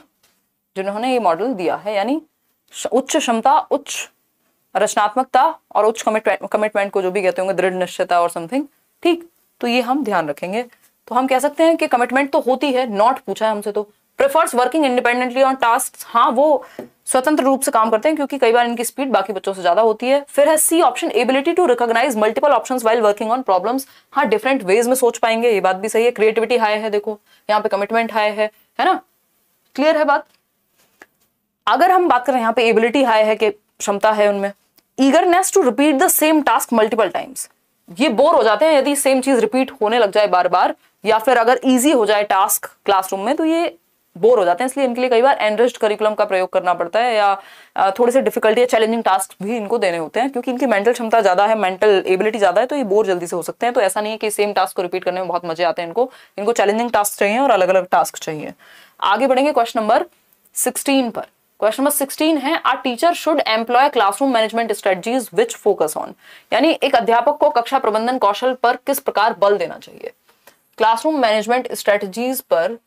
A: जिन्होंने ये मॉडल दिया है यानी उच्च क्षमता उच्च रचनात्मकता और उच्च कमिटमेंट कमिटमेंट को जो भी कहते होंगे दृढ़ निश्चयता और समथिंग ठीक तो ये हम ध्यान रखेंगे तो हम कह सकते हैं कि कमिटमेंट तो होती है नॉट पूछा है हमसे तो prefers working independently on task हाँ वो स्वतंत्र रूप से काम करते हैं क्योंकि कई बार इनकी स्पीड बाकी बच्चों से ज्यादा होती है फिर है C option ability to recognize multiple option while working on problem हाँ डिफरेंट वेज में सोच पाएंगे ये बात भी सही है क्रिएटिविटी हाई है देखो यहाँ पे कमिटमेंट हाई है है ना क्लियर है बात अगर हम बात करें यहाँ पे एबिलिटी हाई है कि क्षमता है उनमें eagerness to repeat the same task multiple times ये बोर हो जाते हैं यदि सेम चीज रिपीट होने लग जाए बार बार या फिर अगर इजी हो जाए टास्क क्लासरूम में तो ये बोर हो जाते हैं इसलिए इनके लिए कई बार एनरिस्ट करिकुलम का प्रयोग करना पड़ता है या थोड़े से डिफिकल्टी या चैलेंजिंग टास्क भी इनको देने होते हैं क्योंकि इनकी मेंटल क्षमता ज़्यादा है मेंटल एबिलिटी ज़्यादा है तो ये बोर जल्दी से हो सकते हैं तो ऐसा नहीं है कि सेम टास्क को रिपीट करने में बहुत मजे आते हैं इनको इनको चैलेंजिंग टास्क चाहिए और अलग अलग टास्क चाहिए आगे बढ़ेंगे क्वेश्चन नंबर सिक्सटीन पर क्वेश्चन नंबर सिक्सटीन है a teacher should employ classroom management strategies which focus on यानी एक अध्यापक को कक्षा प्रबंधन कौशल पर किस प्रकार बल देना चाहिए क्लासरूम मैनेजमेंट स्ट्रेटजीज पर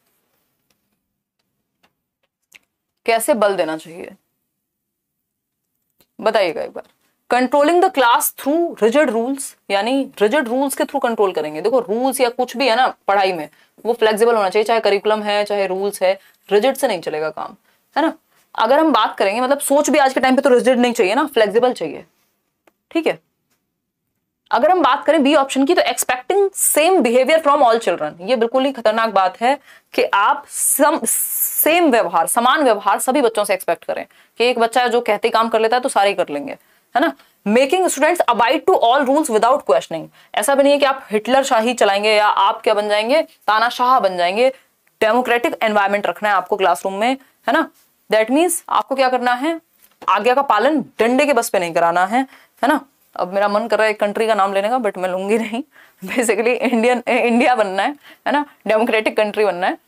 A: कैसे बल देना चाहिए बताइएगा एक बार controlling the class through rigid rules यानी रिजिड रूल्स के थ्रू कंट्रोल करेंगे देखो रूल्स या कुछ भी है ना पढ़ाई में वो फ्लेक्सिबल होना चाहिए चाहे करिकुलम है चाहे रूल्स है रिजिड से नहीं चलेगा काम है ना अगर हम बात करेंगे मतलब सोच भी आज के टाइम पे तो रिजिड नहीं चाहिए ना फ्लेक्सिबल चाहिए ठीक है अगर हम बात करें बी ऑप्शन की तो expecting same behaviour from all children ये बिल्कुल ही खतरनाक बात है कि आप सम सेम व्यवहार समान व्यवहार सभी बच्चों से एक्सपेक्ट करें कि एक बच्चा जो कहते काम कर लेता है तो सारे कर लेंगे है ना making students abide to all rules without questioning ऐसा भी नहीं है कि आप हिटलर शाही चलाएंगे या आप क्या बन जाएंगे ताना शाह बन जाएंगे डेमोक्रेटिक एनवायरमेंट रखना है आपको क्लासरूम में है ना दैट मीन्स आपको क्या करना है आज्ञा का पालन डंडे के बस पे नहीं कराना है है ना अब मेरा मन कर रहा है एक कंट्री का नाम लेने का बट मैं लूंगी नहीं बेसिकली इंडियन इंडिया बनना है है ना डेमोक्रेटिक कंट्री बनना है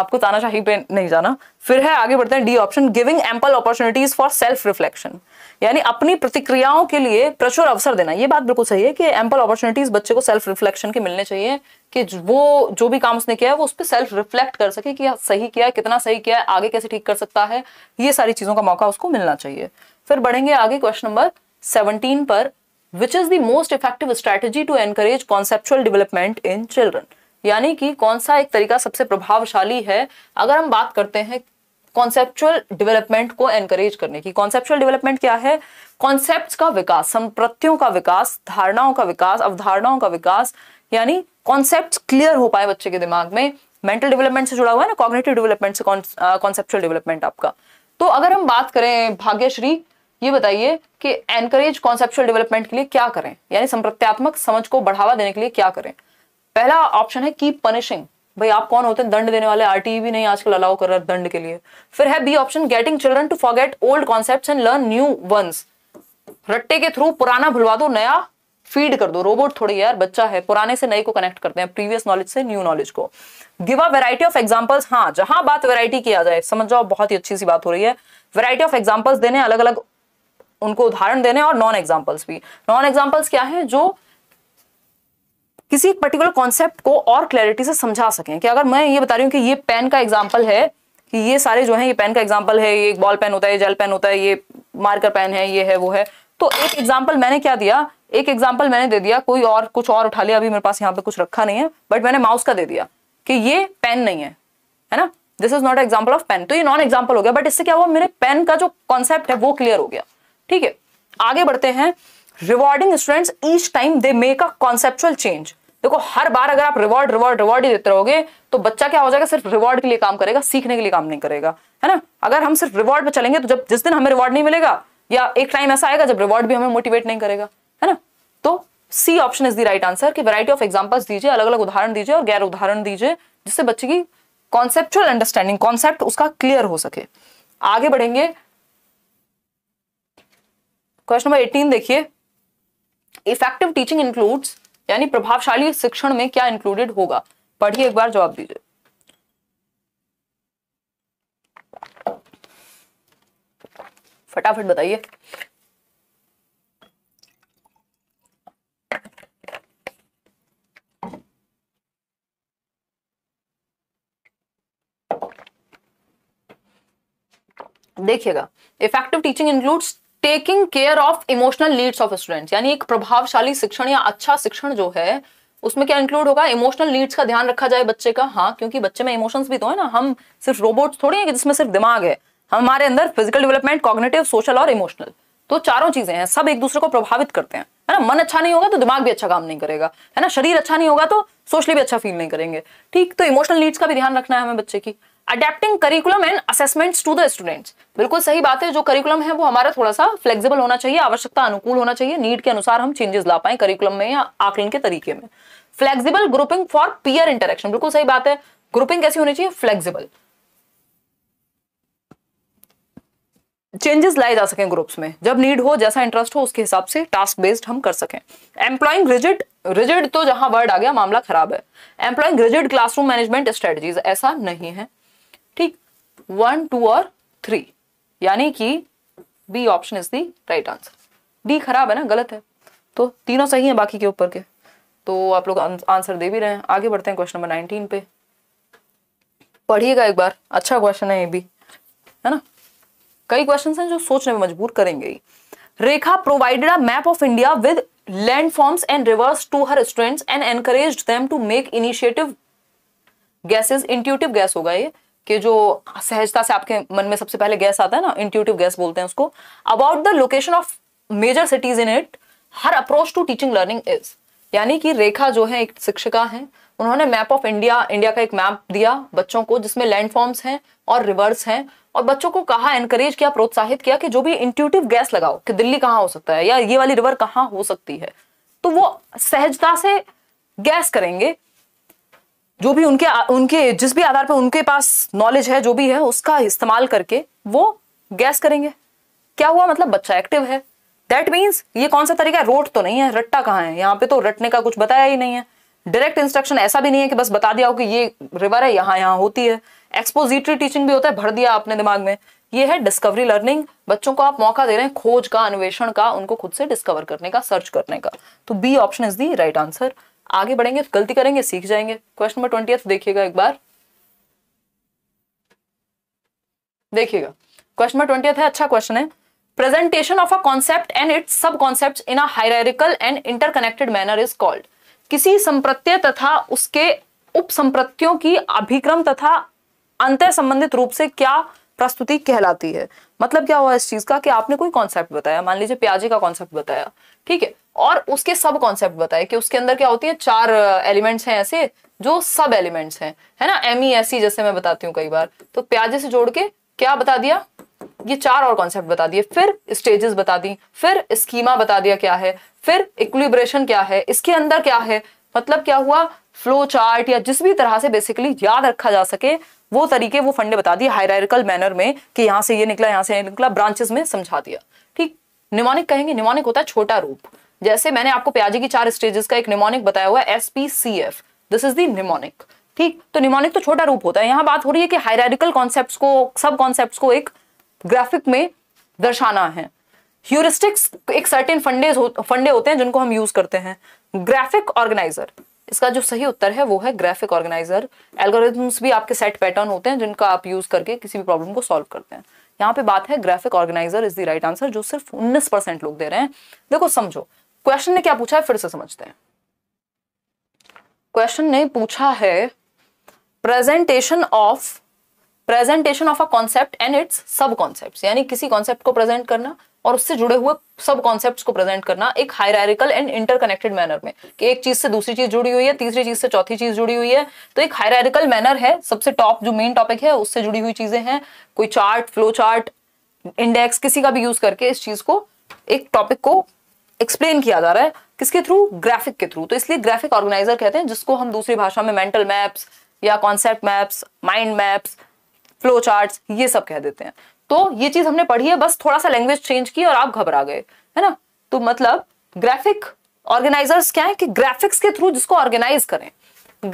A: आपको तानाशाही पे नहीं जाना फिर है आगे बढ़ते हैं D option giving ample opportunities for self reflection यानी अपनी प्रतिक्रियाओं के लिए प्रचुर अवसर देना ये बात बिल्कुल सही है कि एम्पल अपॉर्चुनिटीज बच्चे को सेल्फ रिफ्लेक्शन के मिलने चाहिए कि वो जो भी काम उसने किया है वो उस पर सेल्फ रिफ्लेक्ट कर सके कि हाँ, सही किया है कितना सही किया है आगे कैसे ठीक कर सकता है ये सारी चीजों का मौका उसको मिलना चाहिए फिर बढ़ेंगे आगे क्वेश्चन नंबर सेवनटीन पर which is the most effective strategy to encourage conceptual development in children यानी कि कौन सा एक तरीका सबसे प्रभावशाली है अगर हम बात करते हैं कॉन्सेप्चुअल डेवलपमेंट को एनकरेज करने की कॉन्सेप्चुअल डेवलपमेंट क्या है कॉन्सेप्ट का विकास संप्रतियों का विकास धारणाओं का विकास अवधारणाओं का विकास यानी कॉन्सेप्ट क्लियर हो पाए बच्चे के दिमाग में मेंटल डेवलपमेंट से जुड़ा हुआ है ना कॉग्नेटिव डेवलपमेंट से कॉन्सेप्चुअल डेवलपमेंट आपका तो अगर हम बात करें भाग्यश्री ये बताइए कि एनकरेज कॉन्सेप्चुअल डेवलपमेंट के लिए क्या करें यानी संप्रत्यात्मक समझ को बढ़ावा देने के लिए क्या करें पहला ऑप्शन है कीप पनिशिंग भाई आप कौन होते हैं दंड देने वाले आरटीई e भी नहीं आजकल अलाउ कर रहा दंड के लिए फिर है B option getting children to forget old concepts and learn new ones रट्टे के थ्रू पुराना भुलवा दो नया फीड कर दो रोबोट थोड़ी यार बच्चा है पुराने से नए को कनेक्ट करते हैं प्रीवियस नॉलेज से न्यू नॉलेज को give a variety of examples हाँ जहां बात वेराइटी किया जाए समझ जाओ बहुत ही अच्छी सी बात हो रही है वेराइटी ऑफ एग्जाम्पल्स देने अलग अलग उनको उदाहरण देने और नॉन एग्जाम्पल्स भी नॉन एग्जाम्पल्स क्या है जो किसी एक पर्टिकुलर कॉन्सेप्ट को और क्लैरिटी से समझा सकें कि अगर मैं ये बता रही हूँ कि ये पेन का एग्जाम्पल है कि ये सारे जो है ये पेन का एग्जाम्पल है ये एक बॉल पेन होता है ये जेल पेन होता है ये मार्कर पेन है ये है वो है तो एक एग्जाम्पल मैंने क्या दिया एक एग्जाम्पल मैंने दे दिया कोई और कुछ और उठा लिया अभी मेरे पास यहाँ पे कुछ रखा नहीं है बट मैंने माउस का दे दिया कि ये पेन नहीं है है ना this is not example of pen तो ये नॉन एग्जाम्पल हो गया बट इससे क्या हुआ मेरे पेन का जो कॉन्सेप्ट है वो क्लियर हो गया ठीक है आगे बढ़ते हैं rewarding students each time they make a conceptual change देखो हर बार अगर आप रिवॉर्ड रिवॉर्ड रिवॉर्ड ही देते रहोगे तो बच्चा क्या हो जाएगा सिर्फ रिवॉर्ड के लिए काम करेगा सीखने के लिए काम नहीं करेगा है ना अगर हम सिर्फ रिवॉर्ड पर चलेंगे तो जब जिस दिन हमें रिवॉर्ड नहीं मिलेगा या एक टाइम ऐसा आएगा जब रिवॉर्ड भी हमें मोटिवेट नहीं करेगा है ना तो C option is the right answer की वैरायटी ऑफ एग्जाम्पल्स दीजिए अलग अलग उदाहरण दीजिए और गैर उदाहरण दीजिए जिससे बच्चे की कॉन्सेप्चुअल अंडरस्टैंडिंग कॉन्सेप्ट उसका क्लियर हो सके आगे बढ़ेंगे क्वेश्चन नंबर एटीन देखिए इफेक्टिव टीचिंग इंक्लूड्स यानी प्रभावशाली शिक्षण में क्या इंक्लूडेड होगा पढ़िए एक बार जवाब दीजिए फटाफट बताइए देखिएगा effective teaching includes taking care of emotional needs of students यानी एक प्रभावशाली शिक्षण या अच्छा शिक्षण जो है उसमें क्या इंक्लूड होगा इमोशनल नीड्स का ध्यान रखा जाए बच्चे का हाँ क्योंकि बच्चे में इमोशंस भी तो है ना हम सिर्फ रोबोट्स थोड़ी हैं जिसमें सिर्फ दिमाग है हमारे अंदर फिजिकल डेवलपमेंट कॉग्नेटिव सोशल और इमोशनल तो चारों चीजें हैं सब एक दूसरे को प्रभावित करते हैं है ना मन अच्छा नहीं होगा तो दिमाग भी अच्छा काम नहीं करेगा है ना शरीर अच्छा नहीं होगा तो सोशली भी अच्छा फील नहीं करेंगे ठीक तो इमोशनल नीड्स का भी ध्यान रखना है हमें बच्चे की adapting curriculum and assessments to the students बिल्कुल सही बात है जो करिकुलम है वो हमारा थोड़ा सा फ्लेक्सिबल होना चाहिए आवश्यकता अनुकूल होना चाहिए नीड के अनुसार हम चेंजेस ला पाए करिकुलम में या आकलन के तरीके में flexible grouping for peer interaction बिल्कुल सही बात है ग्रुपिंग कैसी होनी चाहिए फ्लेक्सिबल चेंजेस लाए जा सकें ग्रुप्स में जब नीड हो जैसा इंटरेस्ट हो उसके हिसाब से टास्क बेस्ड हम कर सकें एम्प्लॉइंग रिजिड रिजिड तो जहां वर्ड आ गया मामला खराब है employing rigid classroom management strategies ऐसा नहीं है ठीक वन टू और थ्री यानी कि B option is the right answer D खराब है ना गलत है तो तीनों सही है बाकी के ऊपर के तो आप लोग आंसर दे भी रहे हैं आगे बढ़ते हैं क्वेश्चन नंबर नाइनटीन पे पढ़िएगा एक बार अच्छा क्वेश्चन है ये भी है ना कई क्वेश्चन हैं जो सोचने में मजबूर करेंगे ही Rekha provided a map of India with land forms and rivers to her students and encourage them to make initiative guesses intuitive guess होगा ये कि जो सहजता से आपके मन में सबसे पहले गैस आता है ना इंट्यूटिव गैस बोलते हैं उसको about the location of major cities in it her approach to teaching learning is यानी कि रेखा जो है एक शिक्षिका है उन्होंने मैप ऑफ इंडिया इंडिया का एक मैप दिया बच्चों को जिसमें लैंडफॉर्म्स हैं और रिवर्स हैं और बच्चों को कहा एनकरेज किया प्रोत्साहित किया कि जो भी इंट्यूटिव गैस लगाओ कि दिल्ली कहाँ हो सकता है या ये वाली रिवर कहाँ हो सकती है तो वो सहजता से गैस करेंगे जो भी उनके उनके जिस भी आधार पर उनके पास नॉलेज है जो भी है उसका इस्तेमाल करके वो गैस करेंगे क्या हुआ मतलब बच्चा एक्टिव है दैट मीन्स ये कौन सा तरीका है रोट तो नहीं है रट्टा कहाँ है यहाँ पे तो रटने का कुछ बताया ही नहीं है डायरेक्ट इंस्ट्रक्शन ऐसा भी नहीं है कि बस बता दिया हो कि ये रिवर है यहाँ यहाँ होती है एक्सपोजिटरी टीचिंग भी होता है भर दिया आपने दिमाग में ये है डिस्कवरी लर्निंग बच्चों को आप मौका दे रहे हैं खोज का अन्वेषण का उनको खुद से डिस्कवर करने का सर्च करने का तो B option is the right answer आगे बढ़ेंगे गलती करेंगे सीख जाएंगे क्वेश्चन नंबर ट्वेंटी देखिएगा एक बार देखिएगा क्वेश्चन नंबर ट्वेंटी है अच्छा क्वेश्चन है presentation of a concept and its sub concept in अरिकल hierarchical and interconnected manner is called किसी संप्रत्य तथा उसके उप संप्रत्यों की अभिक्रम तथा अंत संबंधित रूप से क्या प्रस्तुति कहलाती है मतलब क्या हुआ इस चीज का कि आपने कोई कॉन्सेप्ट बताया मान लीजिए प्याजे का कॉन्सेप्ट बताया ठीक है और उसके सब कॉन्सेप्ट बताए कि उसके अंदर क्या होती है चार एलिमेंट्स हैं ऐसे जो सब एलिमेंट्स हैं है ना एम ई एस सी जैसे मैं बताती हूँ कई बार तो प्याजे से जोड़ के क्या बता दिया ये चार और कॉन्सेप्ट बता दिए फिर स्टेजेस बता दी फिर स्कीमा बता दिया क्या है फिर इक्विब्रेशन क्या है इसके अंदर क्या है मतलब क्या हुआ फ्लो चार्ट या जिस भी तरह से बेसिकली याद रखा जा सके वो तरीके वो फंडे बता दिए हायरिकल मैनर में कि यहां से ये निकला यहाँ से ये निकला ब्रांचेस में समझा दिया ठीक निमोनिक कहेंगे निमोनिक होता है छोटा रूप जैसे मैंने आपको प्याजी की चार स्टेजेस का एक निमोनिक बताया हुआ है S P C F this is the mnemonic ठीक तो निमोनिक तो छोटा रूप होता है यहाँ बात हो रही है कि हायरारिकल कॉन्सेप्ट को सब कॉन्सेप्ट को एक ग्राफिक में दर्शाना है ह्यूरिस्टिक्स एक सर्टेन फंडे फंडे होते हैं जिनको हम यूज करते हैं ग्राफिक ऑर्गेनाइजर इसका जो सही उत्तर है वो है ग्राफिक ऑर्गेनाइजर एल्गोरिथम्स भी आपके सेट पैटर्न होते हैं जिनका आप यूज करके किसी भी प्रॉब्लम को सॉल्व करते हैं यहाँ पे बात है graphic organiser is the right answer जो सिर्फ उन्नीस परसेंट लोग दे रहे हैं देखो समझो क्वेश्चन ने क्या पूछा है फिर से समझते हैं क्वेश्चन ने पूछा है presentation of presentation of a concept and its sub concept यानी किसी कॉन्सेप्ट को प्रेजेंट करना और उससे जुड़े हुए सब कॉन्सेप्ट को प्रेजेंट करना एक हायरिकल एंड इंटरकनेक्टेड मैनर में कि एक चीज से दूसरी चीज जुड़ी हुई है तीसरी चीज से चौथी चीज जुड़ी हुई है तो एक हायरिकल मैनर है सबसे टॉप जो मेन टॉपिक है उससे जुड़ी हुई चीजें हैं कोई चार्ट फ्लो चार्ट इंडेक्स किसी का भी यूज करके इस चीज को एक टॉपिक को एक्सप्लेन किया जा रहा है किसके थ्रू ग्राफिक के थ्रू तो इसलिए ग्राफिक ऑर्गेनाइजर कहते हैं जिसको हम दूसरी भाषा में मेंटल मैप्स या concept maps mind maps flow chart ये सब कह देते हैं तो ये चीज हमने पढ़ी है बस थोड़ा सा लैंग्वेज चेंज की और आप घबरा गए है ना तो मतलब ग्राफिक ऑर्गेनाइजर्स क्या है कि ग्राफिक्स के थ्रू जिसको ऑर्गेनाइज करें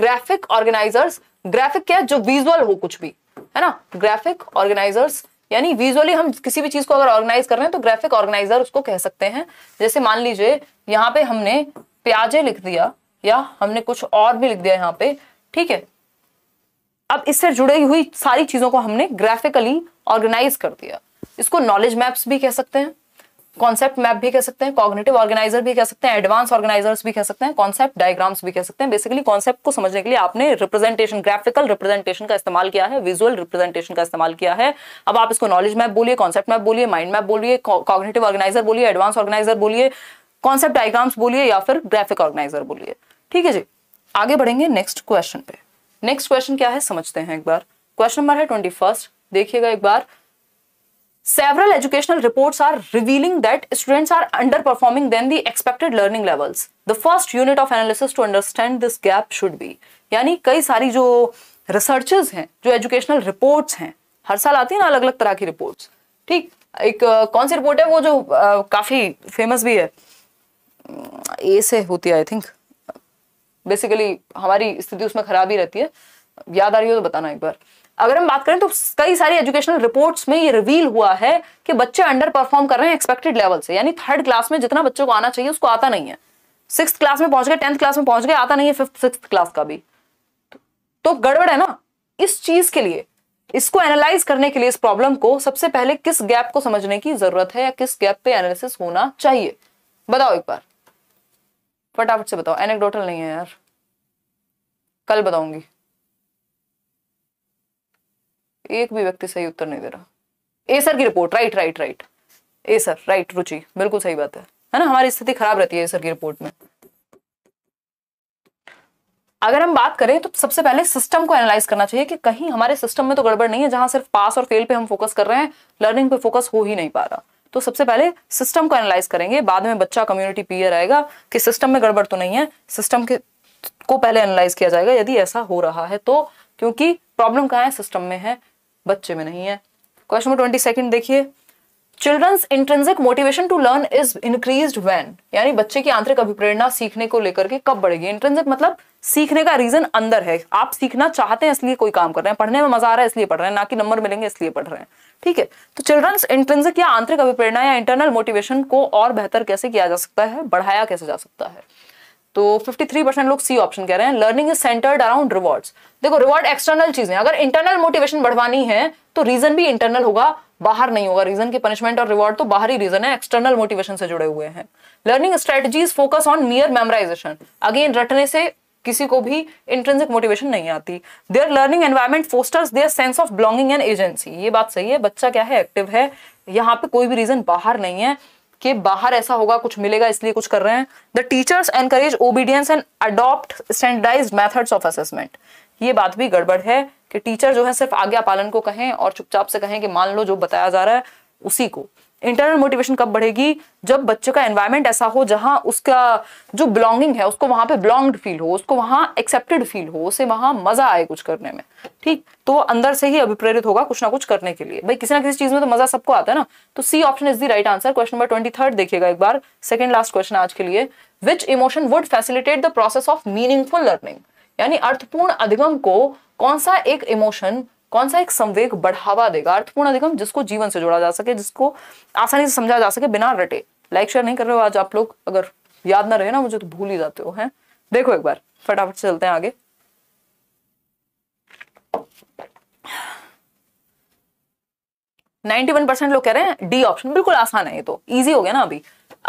A: ग्राफिक ऑर्गेनाइजर्स ग्राफिक क्या है जो विजुअल हो कुछ भी है ना ग्राफिक ऑर्गेनाइजर्स यानी विजुअली हम किसी भी चीज को अगर ऑर्गेनाइज कर रहे हैं तो ग्राफिक ऑर्गेनाइजर उसको कह सकते हैं जैसे मान लीजिए यहाँ पे हमने प्याजे लिख दिया या हमने कुछ और भी लिख दिया यहाँ पे ठीक है अब इससे जुड़ी हुई सारी चीजों को हमने ग्राफिकली ऑर्गेनाइज कर दिया इसको नॉलेज मैप्स भी कह सकते हैं कॉन्सेप्ट मैप भी कह सकते हैं कॉग्नेटिव ऑर्गेनाइजर भी कह सकते हैं एडवांस ऑर्गेनाइजर्स भी कह सकते हैं कॉन्सेप्ट डायग्राम्स भी कह सकते हैं बेसिकली कॉन्सेप्ट को समझने के लिए आपने रिप्रेजेंटेशन ग्राफिकल रिप्रेजेंटेशन का इस्तेमाल किया है विजुअल रिप्रेजेंटेशन का इस्तेमाल किया है अब आप इसको नॉलेज मैप बोलिए कॉन्सेप्ट मैप बोलिए माइंड मैप बोलिए कॉग्नेटिव ऑर्गेनाइजर बोलिए एडवांस ऑर्गेनाइजर बोलिए कॉन्सेप्ट डायग्राम्स बोलिए या फिर ग्राफिक ऑर्गेनाइजर बोलिए ठीक है जी आगे बढ़ेंगे नेक्स्ट क्वेश्चन पे नेक्स्ट क्वेश्चन क्या है समझते हैं एक बार क्वेश्चन नंबर है ट्वेंटी फर्स्ट देखिएगा एक बार several educational reports are revealing that students are underperforming than the expected learning levels the first unit of analysis to understand this gap should be यानी कई सारी जो रिसर्चेज हैं जो एजुकेशनल रिपोर्ट्स हैं हर साल आती है ना अलग अलग तरह की रिपोर्ट्स ठीक एक कौन सी रिपोर्ट है वो जो काफ़ी फेमस भी है ए से होती है आई थिंक बेसिकली हमारी स्थिति उसमें खराब ही रहती है याद आ रही हो तो बताना एक बार अगर हम बात करें तो कई सारी एजुकेशनल रिपोर्ट्स में ये रिवील हुआ है कि बच्चे अंडर परफॉर्म कर रहे हैं एक्सपेक्टेड लेवल से यानी थर्ड क्लास में जितना बच्चों को आना चाहिए उसको आता नहीं है सिक्स क्लास में पहुंच गए टेंथ क्लास में पहुंच गए आता नहीं है फिफ्थ सिक्स क्लास का भी तो गड़बड़ है ना इस चीज के लिए इसको एनालाइज करने के लिए इस प्रॉब्लम को सबसे पहले किस गैप को समझने की जरूरत है या किस गैप पे एनालिसिस होना चाहिए बताओ एक बार फटाफट से बताओ एनेक्डोटल नहीं है यार कल बताऊंगी एक भी व्यक्ति सही उत्तर नहीं दे रहा ए सर की report right right right A sir right रुचि बिल्कुल सही बात है है ना हमारी स्थिति खराब रहती है ए सर की रिपोर्ट में अगर हम बात करें तो सबसे पहले सिस्टम को एनालाइज करना चाहिए कि कहीं हमारे सिस्टम में तो गड़बड़ नहीं है जहां सिर्फ पास और फेल पे हम फोकस कर रहे हैं लर्निंग पे फोकस हो ही नहीं पा रहा तो सबसे पहले सिस्टम को एनालाइज करेंगे बाद में बच्चा कम्युनिटी पीयर आएगा कि सिस्टम में गड़बड़ तो नहीं है सिस्टम के को पहले एनालाइज किया जाएगा यदि ऐसा हो रहा है तो क्योंकि प्रॉब्लम कहाँ है सिस्टम में है बच्चे में नहीं है क्वेश्चन नंबर ट्वेंटी सेकेंड देखिए children's intrinsic motivation to learn is increase when यानी बच्चे की आंतरिक अभिप्रेरणा सीखने को लेकर के कब बढ़ेगी इंट्रेंसिक मतलब सीखने का रीजन अंदर है आप सीखना चाहते हैं इसलिए कोई काम कर रहे हैं पढ़ने में मजा आ रहा है इसलिए पढ़ रहे हैं ना कि नंबर मिलेंगे इसलिए पढ़ रहे हैं ठीक है तो चिल्ड्रंस इंट्रेंसिक या आंतरिक अभिप्रेरणा या इंटरनल मोटिवेशन को और बेहतर कैसे किया जा सकता है बढ़ाया कैसे जा सकता है तो 53 परसेंट लोग सी ऑप्शन कह रहे हैं learning is centred around rewards देखो रिवॉर्ड एक्सटर्नल चीजें अगर इंटरनल मोटिवेशन बढ़वानी है तो रीजन भी इंटरनल होगा बाहर नहीं होगा रीजन की पनिशमेंट और रिवॉर्ड तो बाहरी रीजन है एक्सटर्नल मोटिवेशन से जुड़े हुए हैं learning strategies focus on mere memorisation again रटने से किसी को भी इंटरेंसिक मोटिवेशन नहीं आती their learning environment fosters their sense of belonging and agency ये बात सही है बच्चा क्या है एक्टिव है यहाँ पे कोई भी रीजन बाहर नहीं है कि बाहर ऐसा होगा कुछ मिलेगा इसलिए कुछ कर रहे हैं the teachers encourage obedience and adopt standardise methods of assessment ये बात भी गड़बड़ है कि टीचर जो है सिर्फ आज्ञा पालन को कहें और चुपचाप से कहें कि मान लो जो बताया जा रहा है उसी को इंटरनल मोटिवेशन कब बढ़ेगी जब बच्चे का एनवायरमेंट ऐसा हो जहां उसका जो बिलोंगिंग है उसको वहां पे बिलोंग्ड फील हो उसको वहां एक्सेप्टेड फील हो उसे वहां मजा आए कुछ करने में ठीक तो अंदर से ही अभिप्रेरित होगा कुछ ना कुछ करने के लिए भाई किसी ना किसी चीज में तो मजा सबको आता है ना तो C option is the right answer question number twenty देखिएगा एक बार सेकेंड लास्ट क्वेश्चन आज के लिए which emotion would facilitate the process of meaningful learning यानी अर्थपूर्ण अधिगम को कौन सा एक इमोशन कौन सा एक संवेग बढ़ावा देगा अर्थपूर्ण अधिगम जिसको जीवन से जोड़ा जा सके जिसको आसानी से समझा जा सके बिना रटे लाइक शेयर नहीं कर रहे हो आज आप लोग अगर याद ना रहे ना मुझे तो भूल ही जाते हो हैं देखो एक बार फटाफट से चलते हैं आगे नाइनटी वन परसेंट लोग कह रहे हैं डी ऑप्शन बिल्कुल आसान है ये तो इजी हो गया ना अभी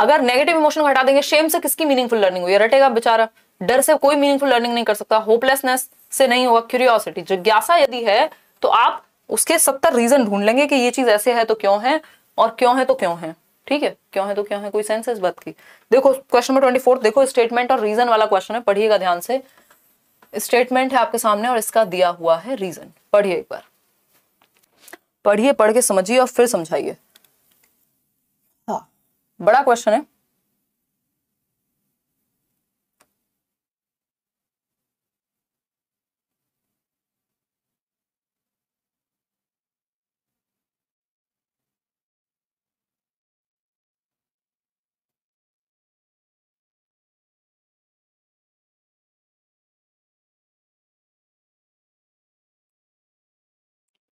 A: अगर नेगेटिव इमोशन को हटा देंगे शेम से किसकी मीनिंगफुल लर्निंग हुई रटेगा बेचारा डर से कोई मीनिंगफुल लर्निंग नहीं कर सकता होपलेसनेस से नहीं होगा क्यूरियोसिटी जिज्ञासा यदि है तो आप उसके सत्तर रीजन ढूंढ लेंगे कि ये चीज ऐसे है तो क्यों है और क्यों है तो क्यों है ठीक है क्यों है तो क्यों है कोई सेंस है इस बात की देखो क्वेश्चन नंबर ट्वेंटी फोर देखो स्टेटमेंट और रीजन वाला क्वेश्चन है पढ़िएगा ध्यान से स्टेटमेंट है आपके सामने और इसका दिया हुआ है रीजन पढ़िए एक बार पढ़िए पढ़ के समझिए और फिर समझाइए हाँ बड़ा क्वेश्चन है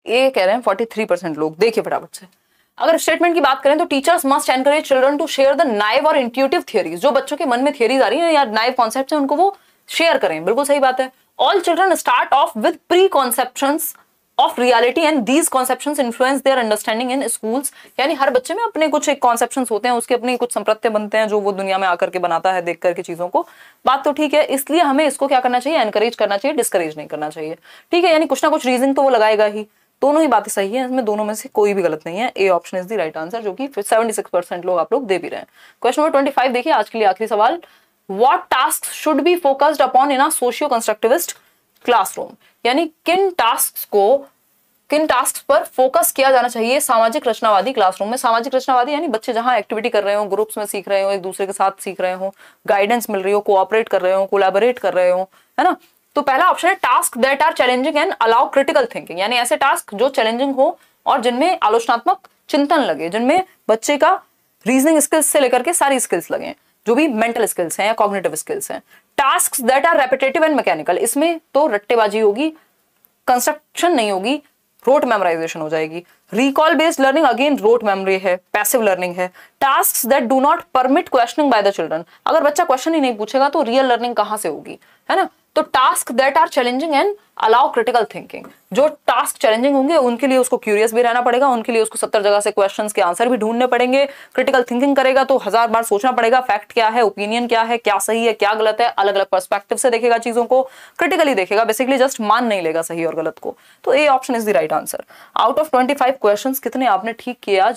A: ए कह रहे हैं फोर्टी थ्री परसेंट लोग देखिए फटाफट से अगर स्टेटमेंट की बात करें तो teachers must encourage children to share the naive और इंट्यूटिव थियरीज जो बच्चों के मन में थियरीज आ रही है या नाइव कॉन्सेप्ट है उनको वो शेयर करें बिल्कुल सही बात है all children start off with pre conception of reality and these conception influence their understanding in schools यानी हर बच्चे में अपने कुछ एक कॉन्सेप्शन होते हैं उसके अपने कुछ संप्रत्य बनते हैं जो वो दुनिया में आकर के बनाता है देख करके चीजों को बात तो ठीक है इसलिए हमें इसको क्या करना चाहिए एनकरेज करना चाहिए डिस्करेज नहीं करना चाहिए ठीक है यानी कुछ ना कुछ रीजन तो वो लगाएगा ही दोनों ही बातें सही है इसमें दोनों में से कोई भी गलत नहीं है A option is the right answer जो कि सेवेंटी सिक्स परसेंट लोग आप लोग दे भी रहे हैं क्वेश्चन नंबर ट्वेंटी फाइव देखिए आज के लिए आखिरी सवाल what task should be focused upon in socio constructivist classroom यानी किन टास्क को किन टास्क पर फोकस किया जाना चाहिए सामाजिक रचनावादी क्लासरूम में सामाजिक रचनावादी यानी बच्चे जहां एक्टिविटी कर रहे हो ग्रुप्स में सीख रहे हो एक दूसरे के साथ सीख रहे हो गाइडेंस मिल रही हो कोऑपरेट कर रहे हो कोलैबोरेट कर रहे हो है ना तो पहला ऑप्शन है task that are challenging and allow critical thinking यानी ऐसे टास्क जो चैलेंजिंग हो और जिनमें आलोचनात्मक चिंतन लगे जिनमें बच्चे का रीजनिंग स्किल्स से लेकर के सारी स्किल्स लगे जो भी मेंटल स्किल्स हैं या कॉग्नेटिव स्किल्स हैं task that are repetitive and mechanical इसमें तो रट्टेबाजी होगी कंस्ट्रक्शन नहीं होगी रोट मेमोराइजेशन हो जाएगी recall based learning again rote memory है पैसिव लर्निंग है task that do not permit questioning by the children अगर बच्चा क्वेश्चन ही नहीं पूछेगा तो रियल लर्निंग कहां से होगी है ना तो task that are challenging and allow critical thinking जो टास्क चैलेंजिंग होंगे उनके लिए उसको क्यूरियस भी रहना पड़ेगा उनके लिए उसको सत्तर जगह से क्वेश्चंस के आंसर भी ढूंढने पड़ेंगे क्रिटिकल थिंकिंग करेगा तो हजार बार सोचना पड़ेगा फैक्ट क्या है ओपिनियन क्या है क्या सही है क्या गलत है अलग अलग परस्पेक्टिव से देखेगा चीजों को क्रिटिकली देखेगा बेसिकली जस्ट मान नहीं लेगा सही और गलत को तो A option is the right answer out of twenty question कितने आपने ठीक किया